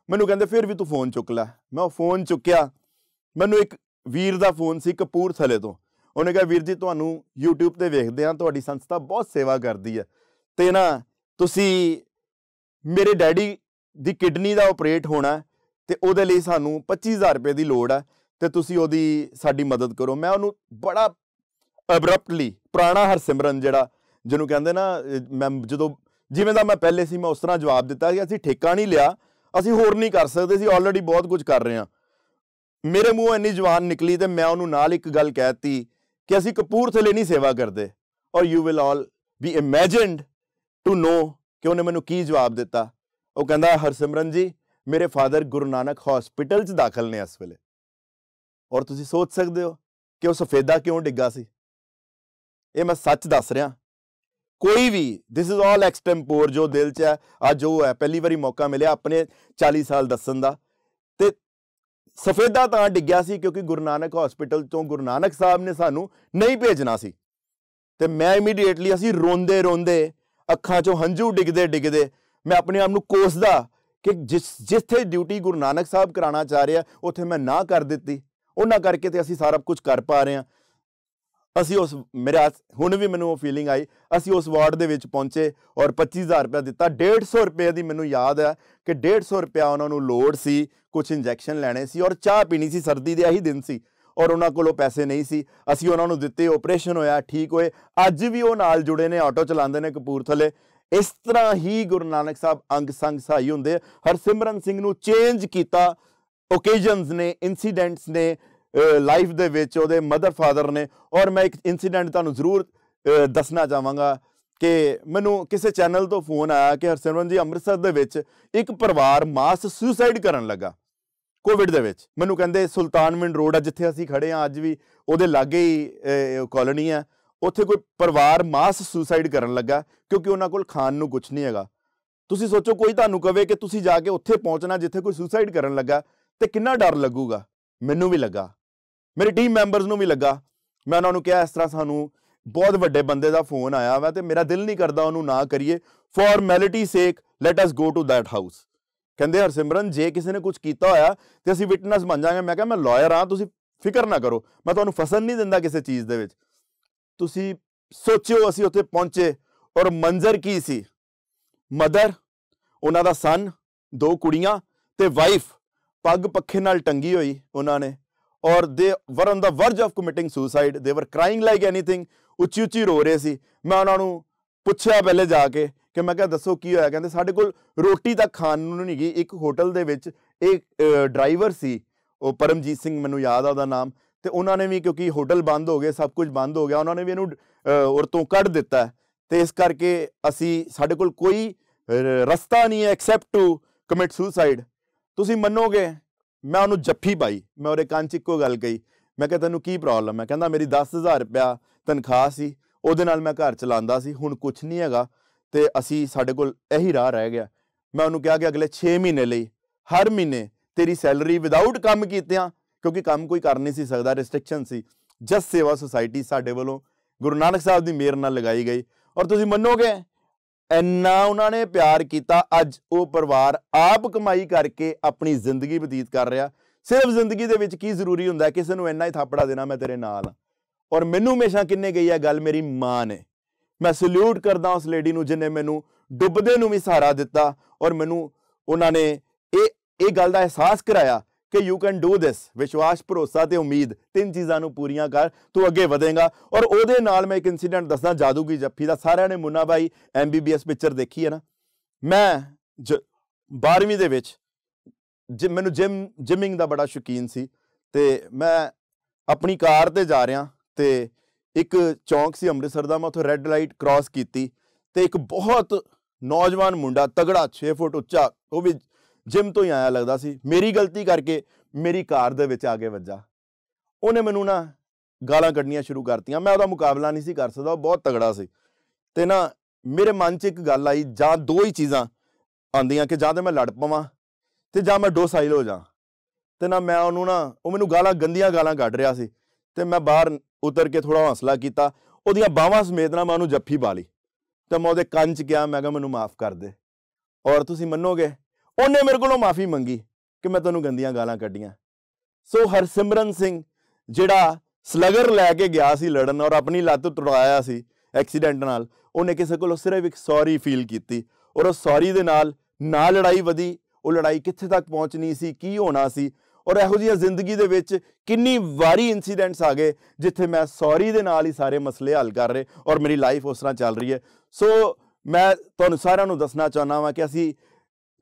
ਮੈਨੂੰ ਕਹਿੰਦੇ ਫਿਰ ਵੀ ਤੂੰ ਫੋਨ ਚੁੱਕ ਲੈ ਮੈਂ ਉਹ ਫੋਨ ਚੁੱਕਿਆ ਮੈਨੂੰ ਇੱਕ ਵੀਰ ਦਾ ਫੋਨ ਸੀ ਥਲੇ ਤੋਂ ਉਹਨੇ ਕਿਹਾ ਵੀਰ ਜੀ ਤੁਹਾਨੂੰ YouTube ਤੇ ਵੇਖਦੇ ਆ ਤੁਹਾਡੀ ਸੰਸਥਾ ਬਹੁਤ ਸੇਵਾ ਕਰਦੀ ਹੈ ਤੇ ਨਾ ਤੁਸੀਂ ਮੇਰੇ ਡੈਡੀ ਦੀ ਕਿਡਨੀ ਦਾ ਆਪਰੇਟ ਹੋਣਾ ਤੇ ਉਹਦੇ ਲਈ ਸਾਨੂੰ 25000 ਰੁਪਏ ਦੀ ਲੋੜ ਹੈ ਤੇ ਤੁਸੀਂ ਉਹਦੀ ਸਾਡੀ ਮਦਦ ਕਰੋ ਮੈਂ ਉਹਨੂੰ ਬੜਾ ਅਬਰਪਟਲੀ ਪੁਰਾਣਾ ਹਰਸਿਮਰਨ ਜਿਹੜਾ ਜਿਹਨੂੰ ਕਹਿੰਦੇ ਨਾ ਮੈਂ ਜਦੋਂ ਜਿਵੇਂ ਦਾ ਮੈਂ ਪਹਿਲੇ ਸੀ ਮੈਂ ਉਸ ਤਰ੍ਹਾਂ ਜਵਾਬ ਦਿੱਤਾ ਕਿ ਅਸੀਂ ਠੇਕਾ ਨਹੀਂ ਲਿਆ ਅਸੀਂ ਹੋਰ ਨਹੀਂ ਕਰ ਸਕਦੇ ਸੀ ਆਲਰੇਡੀ ਬਹੁਤ ਕੁਝ ਕਰ ਰਹੇ ਹਾਂ ਮੇਰੇ ਮੂੰਹ ਇੰਨੀ ਜਵਾਨ ਨਿਕਲੀ ਤੇ ਮੈਂ ਉਹਨੂੰ ਨਾਲ ਇੱਕ ਗੱਲ ਕਹਿਤੀ ਕਿ ਅਸੀਂ ਕਪੂਰਥਲੇ ਨਹੀਂ ਸੇਵਾ ਕਰਦੇ ਔਰ you will all be imagined to know ਕਿ ਉਹਨੇ ਮੈਨੂੰ ਕੀ ਜਵਾਬ ਦਿੱਤਾ ਉਹ ਕਹਿੰਦਾ ਹਰਸਿਮਰਨ ਜੀ ਮੇਰੇ ਫਾਦਰ ਗੁਰੂ ਨਾਨਕ ਹਸਪੀਟਲ 'ਚ ਦਾਖਲ ਨੇ ਇਸ ਵੇਲੇ ਔਰ ਤੁਸੀਂ ਸੋਚ ਸਕਦੇ ਹੋ ਕਿ ਉਹ ਸਫੇਦਾ ਕਿਉਂ ਡਿੱਗਾ ਸੀ ਇਹ ਮੈਂ ਸੱਚ ਦੱਸ ਰਿਹਾ ਕੋਈ ਵੀ ਥਿਸ ਇਜ਼ ਆਲ ਐਕਸਟੈਂਪੋਰ ਜੋ ਦਿਲ 'ਚ ਹੈ ਆ ਜੋ ਹੈ ਪਹਿਲੀ ਵਾਰੀ ਮੌਕਾ ਮਿਲਿਆ ਆਪਣੇ 40 ਸਾਲ ਦੱਸਣ ਦਾ ਤੇ ਸਫੇਦਾ ਤਾਂ ਡਿੱਗਿਆ ਸੀ ਕਿਉਂਕਿ ਗੁਰੂ ਨਾਨਕ ਹਸਪੀਟਲ ਤੋਂ ਗੁਰੂ ਨਾਨਕ ਸਾਹਿਬ ਨੇ ਸਾਨੂੰ ਨਹੀਂ ਭੇਜਣਾ ਸੀ ਤੇ ਮੈਂ ਇਮੀਡੀਏਟਲੀ ਅਸੀਂ ਰੋਂਦੇ ਰੋਂਦੇ ਅੱਖਾਂ 'ਚੋਂ ਹੰਝੂ ਡਿੱਗਦੇ ਡਿੱਗਦੇ ਮੈਂ ਆਪਣੇ ਆਪ ਨੂੰ ਕੋਸਦਾ ਕਿ ਜਿਸ ਜਿੱਥੇ ਡਿਊਟੀ ਗੁਰੂ ਨਾਨਕ ਸਾਹਿਬ ਕਰਾਣਾ ਚਾਹ ਰਿਹਾ ਉੱਥੇ ਮੈਂ ਨਾ ਕਰ ਦਿੱਤੀ ਉਹਨਾਂ ਕਰਕੇ ਤੇ ਅਸੀਂ ਸਾਰਾ ਕੁਝ ਕਰ ਪਾ ਰਹੇ ਹਾਂ ਅਸੀਂ ਉਸ ਮੇਰਾ ਹੁਣ ਵੀ ਮੈਨੂੰ ਉਹ ਫੀਲਿੰਗ ਆਈ ਅਸੀਂ ਉਸ ਵਾਰਡ ਦੇ ਵਿੱਚ ਪਹੁੰਚੇ ਔਰ 25000 ਰੁਪਏ ਦਿੱਤਾ 150 ਰੁਪਏ ਦੀ ਮੈਨੂੰ ਯਾਦ ਹੈ ਕਿ 150 ਰੁਪਏ ਉਹਨਾਂ ਨੂੰ ਲੋੜ ਸੀ ਕੁਝ ਇੰਜੈਕਸ਼ਨ ਲੈਣੇ ਸੀ ਔਰ ਚਾਹ ਪੀਣੀ ਸੀ ਸਰਦੀ ਦੇ ਆਹੀ ਦਿਨ ਸੀ ਔਰ ਉਹਨਾਂ ਕੋਲੋਂ ਪੈਸੇ ਨਹੀਂ ਸੀ ਅਸੀਂ ਉਹਨਾਂ ਨੂੰ ਦਿੱਤੇ ਆਪਰੇਸ਼ਨ ਹੋਇਆ ਠੀਕ ਹੋਏ ਅੱਜ ਵੀ ਉਹ ਨਾਲ ਜੁੜੇ ਨੇ ਆਟੋ ਚਲਾਉਂਦੇ ਨੇ ਕਪੂਰਥਲੇ ਇਸ ਤਰ੍ਹਾਂ ਹੀ ਗੁਰੂ ਨਾਨਕ ਸਾਹਿਬ ਅੰਗ ਸੰਗ ਸਹਾਈ ਹੁੰਦੇ ਹਰਸਿਮਰਨ ਸਿੰਘ ਨੂੰ ਚੇਂਜ ਕੀਤਾ ਓਕੇਜਨਸ ਨੇ ਇਨਸੀਡੈਂਟਸ ਨੇ ਲਾਈਫ ਦੇ ਵਿੱਚ ਉਹਦੇ ਮਦਰ ਫਾਦਰ ਨੇ ਔਰ ਮੈਂ ਇੱਕ ਇਨਸੀਡੈਂਟ ਤੁਹਾਨੂੰ ਜ਼ਰੂਰ ਦੱਸਣਾ ਚਾਹਾਂਗਾ ਕਿ ਮੈਨੂੰ ਕਿਸੇ ਚੈਨਲ ਤੋਂ ਫੋਨ ਆਇਆ ਕਿ ਹਰਸਿਮਰਨ ਜੀ ਅੰਮ੍ਰਿਤਸਰ ਦੇ ਵਿੱਚ ਇੱਕ ਪਰਿਵਾਰ ਮਾਸ ਸੁਸਾਈਡ ਕਰਨ ਲੱਗਾ ਕੋਵਿਡ ਦੇ ਵਿੱਚ ਮੈਨੂੰ ਕਹਿੰਦੇ ਸੁਲਤਾਨਵਿੰਡ ਰੋਡ ਆ ਜਿੱਥੇ ਅਸੀਂ ਖੜੇ ਆ ਅੱਜ ਵੀ ਉਹਦੇ ਲਾਗੇ ਹੀ ਕਾਲੋਨੀ ਆ ਉੱਥੇ ਕੋਈ ਪਰਿਵਾਰ ਮਾਸ ਸੁਸਾਈਡ ਕਰਨ ਲੱਗਾ ਕਿਉਂਕਿ ਉਹਨਾਂ ਕੋਲ ਖਾਣ ਨੂੰ ਕੁਝ ਨਹੀਂ ਹੈਗਾ ਤੁਸੀਂ ਸੋਚੋ ਕੋਈ ਤੁਹਾਨੂੰ ਕਵੇ ਕਿ ਤੁਸੀਂ ਜਾ ਕੇ ਉੱਥੇ ਪਹੁੰਚਣਾ ਜਿੱਥੇ ਕੋਈ ਸੁਸਾਈਡ ਕਰਨ ਲੱਗਾ ਤੇ ਕਿੰਨਾ ਡਰ ਲੱਗੂਗਾ ਮੈਨੂੰ ਵੀ ਲੱਗਾ ਮੇਰੇ ਟੀਮ ਮੈਂਬਰਸ ਨੂੰ ਵੀ ਲੱਗਾ ਮੈਂ ਉਹਨਾਂ ਨੂੰ ਕਿਹਾ ਇਸ ਤਰ੍ਹਾਂ ਸਾਨੂੰ ਬਹੁਤ ਵੱਡੇ ਬੰਦੇ ਦਾ ਫੋਨ ਆਇਆ ਵਾ ਤੇ ਮੇਰਾ ਦਿਲ ਨਹੀਂ ਕਰਦਾ ਉਹਨੂੰ ਨਾ ਕਰੀਏ formality sake let us go to that house ਕਹਿੰਦੇ ਹਰਸਿਮਰਨ ਜੇ ਕਿਸੇ ਨੇ ਕੁਝ ਕੀਤਾ ਹੋਇਆ ਤੇ ਅਸੀਂ ਵਿਟਨੈਸ ਬਣ ਜਾਾਂਗੇ ਮੈਂ ਕਿਹਾ ਮੈਂ ਲਾਇਰ ਆ ਤੁਸੀਂ ਫਿਕਰ ਨਾ ਕਰੋ ਮੈਂ ਤੁਹਾਨੂੰ ਫਸਣ ਨਹੀਂ ਦਿੰਦਾ ਕਿਸੇ ਚੀਜ਼ ਦੇ ਵਿੱਚ ਤੁਸੀਂ ਸੋਚਿਓ ਅਸੀਂ ਉੱਥੇ ਪਹੁੰਚੇ ਔਰ ਮੰਜ਼ਰ ਕੀ ਸੀ ਮਦਰ ਉਹਨਾਂ ਦਾ ਸਨ ਦੋ ਕੁੜੀਆਂ ਤੇ ਵਾਈਫ ਪੱਗ ਪੱਖੇ ਨਾਲ ਟੰਗੀ ਹੋਈ ਉਹਨਾਂ ਨੇ or they were on the verge of committing suicide they were crying like anything ਉੱਚੀ ਉੱਚੀ ਰੋ ਰਹੇ ਸੀ ਮੈਂ ਉਹਨਾਂ ਨੂੰ ਪੁੱਛਿਆ ਪਹਿਲੇ ਜਾ ਕੇ ਕਿ ਮੈਂ ਕਿਹਾ ਦੱਸੋ ਕੀ ਹੋਇਆ ਕਹਿੰਦੇ ਸਾਡੇ ਕੋਲ ਰੋਟੀ ਤਾਂ ਖਾਣ ਨੂੰ ਨਹੀਂ ਗਈ ਇੱਕ ਹੋਟਲ ਦੇ ਵਿੱਚ ਇੱਕ ਡਰਾਈਵਰ ਸੀ ਉਹ ਪਰਮਜੀਤ ਸਿੰਘ ਮੈਨੂੰ ਯਾਦ ਆ ਉਹਦਾ ਨਾਮ ਤੇ ਉਹਨਾਂ ਨੇ ਵੀ ਕਿਉਂਕਿ ਹੋਟਲ ਬੰਦ ਹੋ ਗਏ ਸਭ ਕੁਝ ਬੰਦ ਹੋ ਗਿਆ ਉਹਨਾਂ ਨੇ ਵੀ ਇਹਨੂੰ ਔਰਤੋਂ ਕੱਢ ਦਿੱਤਾ ਤੇ ਇਸ ਕਰਕੇ ਅਸੀਂ ਸਾਡੇ ਕੋਲ ਕੋਈ ਰਸਤਾ ਨਹੀਂ ਐਕਸੈਪਟ ਟੂ ਕਮਿਟ ਸੁਸਾਈਡ ਤੁਸੀਂ ਮੰਨੋਗੇ ਮੈਂ ਉਹਨੂੰ ਜੱਫੀ ਪਾਈ ਮੈਂ ਉਹਦੇ ਕੰਨ 'ਚ ਇੱਕੋ ਗੱਲ ਕਹੀ ਮੈਂ ਕਿਹਾ ਤੈਨੂੰ ਕੀ ਪ੍ਰੋਬਲਮ ਹੈ ਕਹਿੰਦਾ ਮੇਰੀ 10000 ਰੁਪਿਆ ਤਨਖਾਹ ਸੀ ਉਹਦੇ ਨਾਲ ਮੈਂ ਘਰ ਚਲਾਉਂਦਾ ਸੀ ਹੁਣ ਕੁਝ ਨਹੀਂ ਹੈਗਾ ਤੇ ਅਸੀਂ ਸਾਡੇ ਕੋਲ ਇਹੀ ਰਾਹ ਰਹਿ ਗਿਆ ਮੈਂ ਉਹਨੂੰ ਕਿਹਾ ਕਿ ਅਗਲੇ 6 ਮਹੀਨੇ ਲਈ ਹਰ ਮਹੀਨੇ ਤੇਰੀ ਸੈਲਰੀ ਵਿਦਆਊਟ ਕੰਮ ਕੀਤਿਆਂ ਕਿਉਂਕਿ ਕੰਮ ਕੋਈ ਕਰ ਨਹੀਂ ਸੀ ਸਕਦਾ ਰੈਸਟ੍ਰਿਕਸ਼ਨ ਸੀ ਜਸ ਸੇਵਾ ਸੁਸਾਇਟੀ ਸਾਡੇ ਵੱਲੋਂ ਗੁਰੂ ਨਾਨਕ ਸਾਹਿਬ ਦੀ ਮੇਰ ਨਾਲ ਲਗਾਈ ਗਈ ਔਰ ਤੁਸੀਂ ਮੰਨੋਗੇ ਇੰਨਾ ਉਹਨਾਂ ਨੇ ਪਿਆਰ ਕੀਤਾ ਅੱਜ ਉਹ ਪਰਿਵਾਰ ਆਪ ਕਮਾਈ ਕਰਕੇ ਆਪਣੀ ਜ਼ਿੰਦਗੀ ਬਤੀਤ ਕਰ ਰਿਹਾ ਸਿਰਫ ਜ਼ਿੰਦਗੀ ਦੇ ਵਿੱਚ ਕੀ ਜ਼ਰੂਰੀ ਹੁੰਦਾ ਕਿਸੇ ਨੂੰ ਇੰਨਾ ਹੀ ਥਾਪੜਾ ਦੇਣਾ ਮੈਂ ਤੇਰੇ ਨਾਲ ਔਰ ਮੈਨੂੰ ਹਮੇਸ਼ਾ ਕਿੰਨੇ ਗਈ ਹੈ ਗੱਲ ਮੇਰੀ ਮਾਂ ਨੇ ਮੈਂ ਸਲੂਟ ਕਰਦਾ ਉਸ ਲੇਡੀ ਨੂੰ ਜਿਨੇ ਮੈਨੂੰ ਡੁੱਬਦੇ ਨੂੰ ਵੀ ਸਹਾਰਾ ਦਿੱਤਾ ਔਰ ਮੈਨੂੰ ਉਹਨਾਂ ਨੇ ਇਹ ਇਹ ਗੱਲ ਦਾ ਅਹਿਸਾਸ ਕਰਾਇਆ ਕਿ ਯੂ ਕੈਨ ਡੂ ਥਿਸ ਵਿਸ਼ਵਾਸ ਭਰੋਸਾ ਤੇ ਉਮੀਦ ਤਿੰਨ ਚੀਜ਼ਾਂ ਨੂੰ ਪੂਰੀਆਂ ਕਰ ਤੂੰ ਅੱਗੇ ਵਧੇਗਾ ਔਰ ਉਹਦੇ ਨਾਲ ਮੈਂ ਇੱਕ ਇਨਸੀਡੈਂਟ ਦੱਸਦਾ ਜਾਦੂ ਕੀ ਜੱਫੀ ਦਾ ਸਾਰਿਆਂ ਨੇ ਮੁੰਨਾ ਭਾਈ ਐਮਬੀਬੀਐਸ ਪਿਕਚਰ ਦੇਖੀ ਹੈ ਨਾ ਮੈਂ 12ਵੀਂ ਦੇ ਵਿੱਚ ਮੈਨੂੰ ਜਿਮ ਜਿਮਿੰਗ ਦਾ ਬੜਾ ਸ਼ੌਕੀਨ ਸੀ ਤੇ ਮੈਂ ਆਪਣੀ ਕਾਰ ਤੇ ਜਾ ਰਿਹਾ ਤੇ ਇੱਕ ਚੌਂਕ ਸੀ ਅੰਮ੍ਰਿਤਸਰ ਦਾ ਮੈਂ ਉੱਥੇ ਰੈੱਡ ਲਾਈਟ ਕ੍ਰਾਸ ਕੀਤੀ ਤੇ ਇੱਕ ਬਹੁਤ ਨੌਜਵਾਨ ਮੁੰਡਾ ਤਗੜਾ 6 ਫੁੱਟ ਉੱਚਾ ਉਹ ਵੀ ਜਿਮ ਤੋਂ ਹੀ ਆਇਆ ਲੱਗਦਾ ਸੀ ਮੇਰੀ ਗਲਤੀ ਕਰਕੇ ਮੇਰੀ ਕਾਰ ਦੇ ਵਿੱਚ ਆ ਕੇ ਵੱਜਾ ਉਹਨੇ ਮੈਨੂੰ ਨਾ ਗਾਲਾਂ ਕੱਢਣੀਆਂ ਸ਼ੁਰੂ ਕਰਤੀਆਂ ਮੈਂ ਉਹਦਾ ਮੁਕਾਬਲਾ ਨਹੀਂ ਸੀ ਕਰ ਸਕਦਾ ਉਹ ਬਹੁਤ ਤਗੜਾ ਸੀ ਤੇ ਨਾ ਮੇਰੇ ਮਨ 'ਚ ਇੱਕ ਗੱਲ ਆਈ ਜਾਂ ਦੋ ਹੀ ਚੀਜ਼ਾਂ ਆਉਂਦੀਆਂ ਕਿ ਜਾਂ ਤੇ ਮੈਂ ਲੜ ਪਵਾਂ ਤੇ ਜਾਂ ਮੈਂ ਡੋਸਾਈਲ ਹੋ ਜਾ ਤੇ ਨਾ ਮੈਂ ਉਹਨੂੰ ਨਾ ਉਹ ਮੈਨੂੰ ਗਾਲਾਂ ਗੰਦੀਆਂ ਗਾਲਾਂ ਕੱਢ ਰਿਹਾ ਸੀ ਤੇ ਮੈਂ ਬਾਹਰ ਉਤਰ ਕੇ ਥੋੜਾ ਹੌਸਲਾ ਕੀਤਾ ਉਹਦੀਆਂ ਬਾਹਾਂ ਸਮੇਤ ਨਾ ਮੈਂ ਉਹਨੂੰ ਜੱਫੀ ਪਾ ਲਈ ਤੇ ਮੈਂ ਉਹਦੇ ਕੰਨ 'ਚ ਗਿਆ ਮੈਂ ਕਿਹਾ ਮੈਨੂੰ ਮਾਫ ਕਰ ਦੇ ਔਰ ਤੁਸੀਂ ਮੰਨੋਗੇ ਉਹਨੇ ਮੇਰੇ ਕੋਲੋਂ ਮਾਫੀ ਮੰਗੀ ਕਿ ਮੈਂ ਤੁਹਾਨੂੰ ਗੰਦੀਆਂ ਗਾਲਾਂ ਕੱਢੀਆਂ ਸੋ ਹਰਸਿਮਰਨ ਸਿੰਘ ਜਿਹੜਾ ਸਲਗਰ ਲੈ ਕੇ ਗਿਆ ਸੀ ਲੜਨ ਔਰ ਆਪਣੀ ਲੱਤ ਤੁੜਾਇਆ ਸੀ ਐਕਸੀਡੈਂਟ ਨਾਲ ਉਹਨੇ ਕਿਸੇ ਕੋਲੋਂ ਸਿਰਫ ਇੱਕ ਸੌਰੀ ਫੀਲ ਕੀਤੀ ਔਰ ਉਹ ਸੌਰੀ ਦੇ ਨਾਲ ਨਾ ਲੜਾਈ ਵਧੀ ਉਹ ਲੜਾਈ ਕਿੱਥੇ ਤੱਕ ਪਹੁੰਚਣੀ ਸੀ ਕੀ ਹੋਣਾ ਸੀ ਔਰ ਇਹੋ ਜਿਹੀ ਜ਼ਿੰਦਗੀ ਦੇ ਵਿੱਚ ਕਿੰਨੀ ਵਾਰੀ ਇਨਸੀਡੈਂਟਸ ਆ ਗਏ ਜਿੱਥੇ ਮੈਂ ਸੌਰੀ ਦੇ ਨਾਲ ਹੀ ਸਾਰੇ ਮਸਲੇ ਹੱਲ ਕਰ ਰਹੇ ਔਰ ਮੇਰੀ ਲਾਈਫ ਉਸ ਤਰ੍ਹਾਂ ਚੱਲ ਰਹੀ ਹੈ ਸੋ ਮੈਂ ਤੁਹਾਨੂੰ ਸਾਰਿਆਂ ਨੂੰ ਦੱਸਣਾ ਚਾਹੁੰਦਾ ਹਾਂ ਕਿ ਅਸੀਂ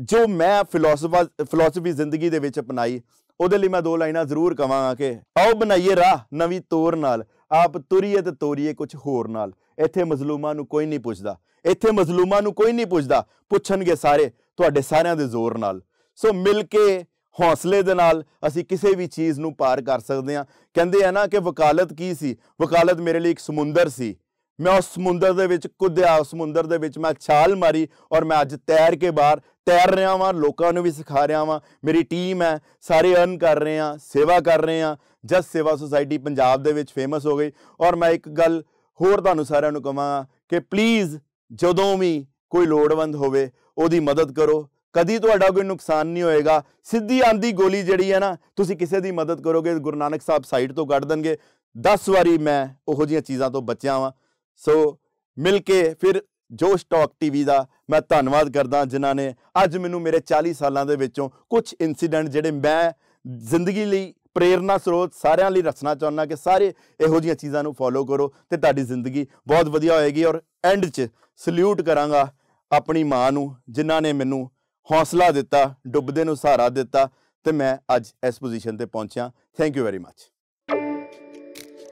ਜੋ ਮੈਂ ਫਿਲਾਸਫਾ ਫਿਲਾਸਫੀ ਜ਼ਿੰਦਗੀ ਦੇ ਵਿੱਚ ਅਪਣਾਈ ਉਹਦੇ ਲਈ ਮੈਂ ਦੋ ਲਾਈਨਾਂ ਜ਼ਰੂਰ ਕਵਾਂਗਾ ਕਿ ਆਓ ਬਣਾਈਏ ਰਾਹ ਨਵੀਂ ਤੋਰ ਨਾਲ ਆਪ ਤੁਰੀਏ ਤੇ ਤੋਰੀਏ ਕੁਝ ਹੋਰ ਨਾਲ ਇੱਥੇ ਮਜ਼ਲੂਮਾਂ ਨੂੰ ਕੋਈ ਨਹੀਂ ਪੁੱਛਦਾ ਇੱਥੇ ਮਜ਼ਲੂਮਾਂ ਨੂੰ ਕੋਈ ਨਹੀਂ ਪੁੱਛਦਾ ਪੁੱਛਣਗੇ ਸਾਰੇ ਤੁਹਾਡੇ ਸਾਰਿਆਂ ਦੇ ਜ਼ੋਰ ਨਾਲ ਸੋ ਮਿਲ ਕੇ ਹੌਸਲੇ ਦੇ ਨਾਲ ਅਸੀਂ ਕਿਸੇ ਵੀ ਚੀਜ਼ ਨੂੰ ਪਾਰ ਕਰ ਸਕਦੇ ਹਾਂ ਕਹਿੰਦੇ ਆ ਨਾ ਕਿ ਵਕਾਲਤ ਕੀ ਸੀ ਵਕਾਲਤ ਮੇਰੇ ਲਈ ਇੱਕ ਸਮੁੰਦਰ ਸੀ ਮੈਂ ਉਸ ਸਮੁੰਦਰ ਦੇ ਵਿੱਚ ਕੁੱਦਿਆ ਉਸ ਸਮੁੰਦਰ ਦੇ ਵਿੱਚ ਮੈਂ ਛਾਲ ਮਾਰੀ ਔਰ ਮੈਂ ਅੱਜ ਤੈਰ ਕੇ ਬਾਹਰ ਤੈਰ ਰਿਹਾ ਵਾਂ ਲੋਕਾਂ ਨੂੰ ਵੀ ਸਿਖਾ ਰਿਹਾ ਵਾਂ ਮੇਰੀ ਟੀਮ ਹੈ ਸਾਰੇ ਅਰਨ ਕਰ ਰਹੇ ਆ ਸੇਵਾ ਕਰ ਰਹੇ ਆ ਜਸ ਸੇਵਾ ਸੁਸਾਇਟੀ ਪੰਜਾਬ ਦੇ ਵਿੱਚ ਫੇਮਸ ਹੋ ਗਈ ਔਰ ਮੈਂ ਇੱਕ ਗੱਲ ਹੋਰ ਤੁਹਾਨੂੰ ਸਾਰਿਆਂ ਨੂੰ ਕਹਾਂਗਾ ਕਿ ਪਲੀਜ਼ ਜਦੋਂ ਵੀ ਕੋਈ ਲੋੜਵੰਦ ਹੋਵੇ ਉਹਦੀ ਮਦਦ ਕਰੋ ਕਦੀ ਤੁਹਾਡਾ ਕੋਈ ਨੁਕਸਾਨ ਨਹੀਂ ਹੋਏਗਾ ਸਿੱਧੀ ਆਂਦੀ ਗੋਲੀ ਜਿਹੜੀ ਹੈ ਨਾ ਤੁਸੀਂ ਕਿਸੇ ਦੀ ਮਦਦ ਕਰੋਗੇ ਗੁਰੂ ਨਾਨਕ ਸਾਹਿਬ ਸਾਈਡ ਤੋਂ ਕੱਢ ਦਨਗੇ 10 ਵਾਰੀ ਮੈਂ ਉਹੋ ਜੀਆਂ ਚੀਜ਼ਾਂ ਤੋਂ ਬਚਿਆ ਵਾਂ ਸੋ ਮਿਲ ਕੇ ਫਿਰ ਜੋਸ਼ ਟਾਕ ਟੀਵੀ ਦਾ ਮੈਂ ਧੰਨਵਾਦ ਕਰਦਾ ਜਿਨ੍ਹਾਂ ਨੇ ਅੱਜ ਮੈਨੂੰ ਮੇਰੇ 40 ਸਾਲਾਂ ਦੇ ਵਿੱਚੋਂ ਕੁਝ ਇਨਸੀਡੈਂਟ ਜਿਹੜੇ ਮੈਂ ਜ਼ਿੰਦਗੀ ਲਈ ਪ੍ਰੇਰਣਾ ਸਰੋਤ ਸਾਰਿਆਂ ਲਈ ਰਚਨਾ ਚਾਹੁੰਦਾ ਕਿ ਸਾਰੇ ਇਹੋ ਜੀਆਂ ਚੀਜ਼ਾਂ ਨੂੰ ਫੋਲੋ ਕਰੋ ਤੇ ਤੁਹਾਡੀ ਜ਼ਿੰਦਗੀ ਬਹੁਤ ਵਧੀਆ ਹੋਏਗੀ ਔਰ ਐਂਡ 'ਚ ਸਲੂਟ ਕਰਾਂਗਾ ਆਪਣੀ ਮਾਂ ਨੂੰ ਜਿਨ੍ਹਾਂ ਨੇ ਮੈਨੂੰ ਹੌਸਲਾ ਦਿੱਤਾ ਡੁੱਬਦੇ ਨੂੰ ਸਹਾਰਾ ਦਿੱਤਾ ਤੇ ਮੈਂ ਅੱਜ ਇਸ ਪੋਜੀਸ਼ਨ ਤੇ ਪਹੁੰਚਿਆ ਥੈਂਕ ਯੂ ਵੈਰੀ ਮੱਚ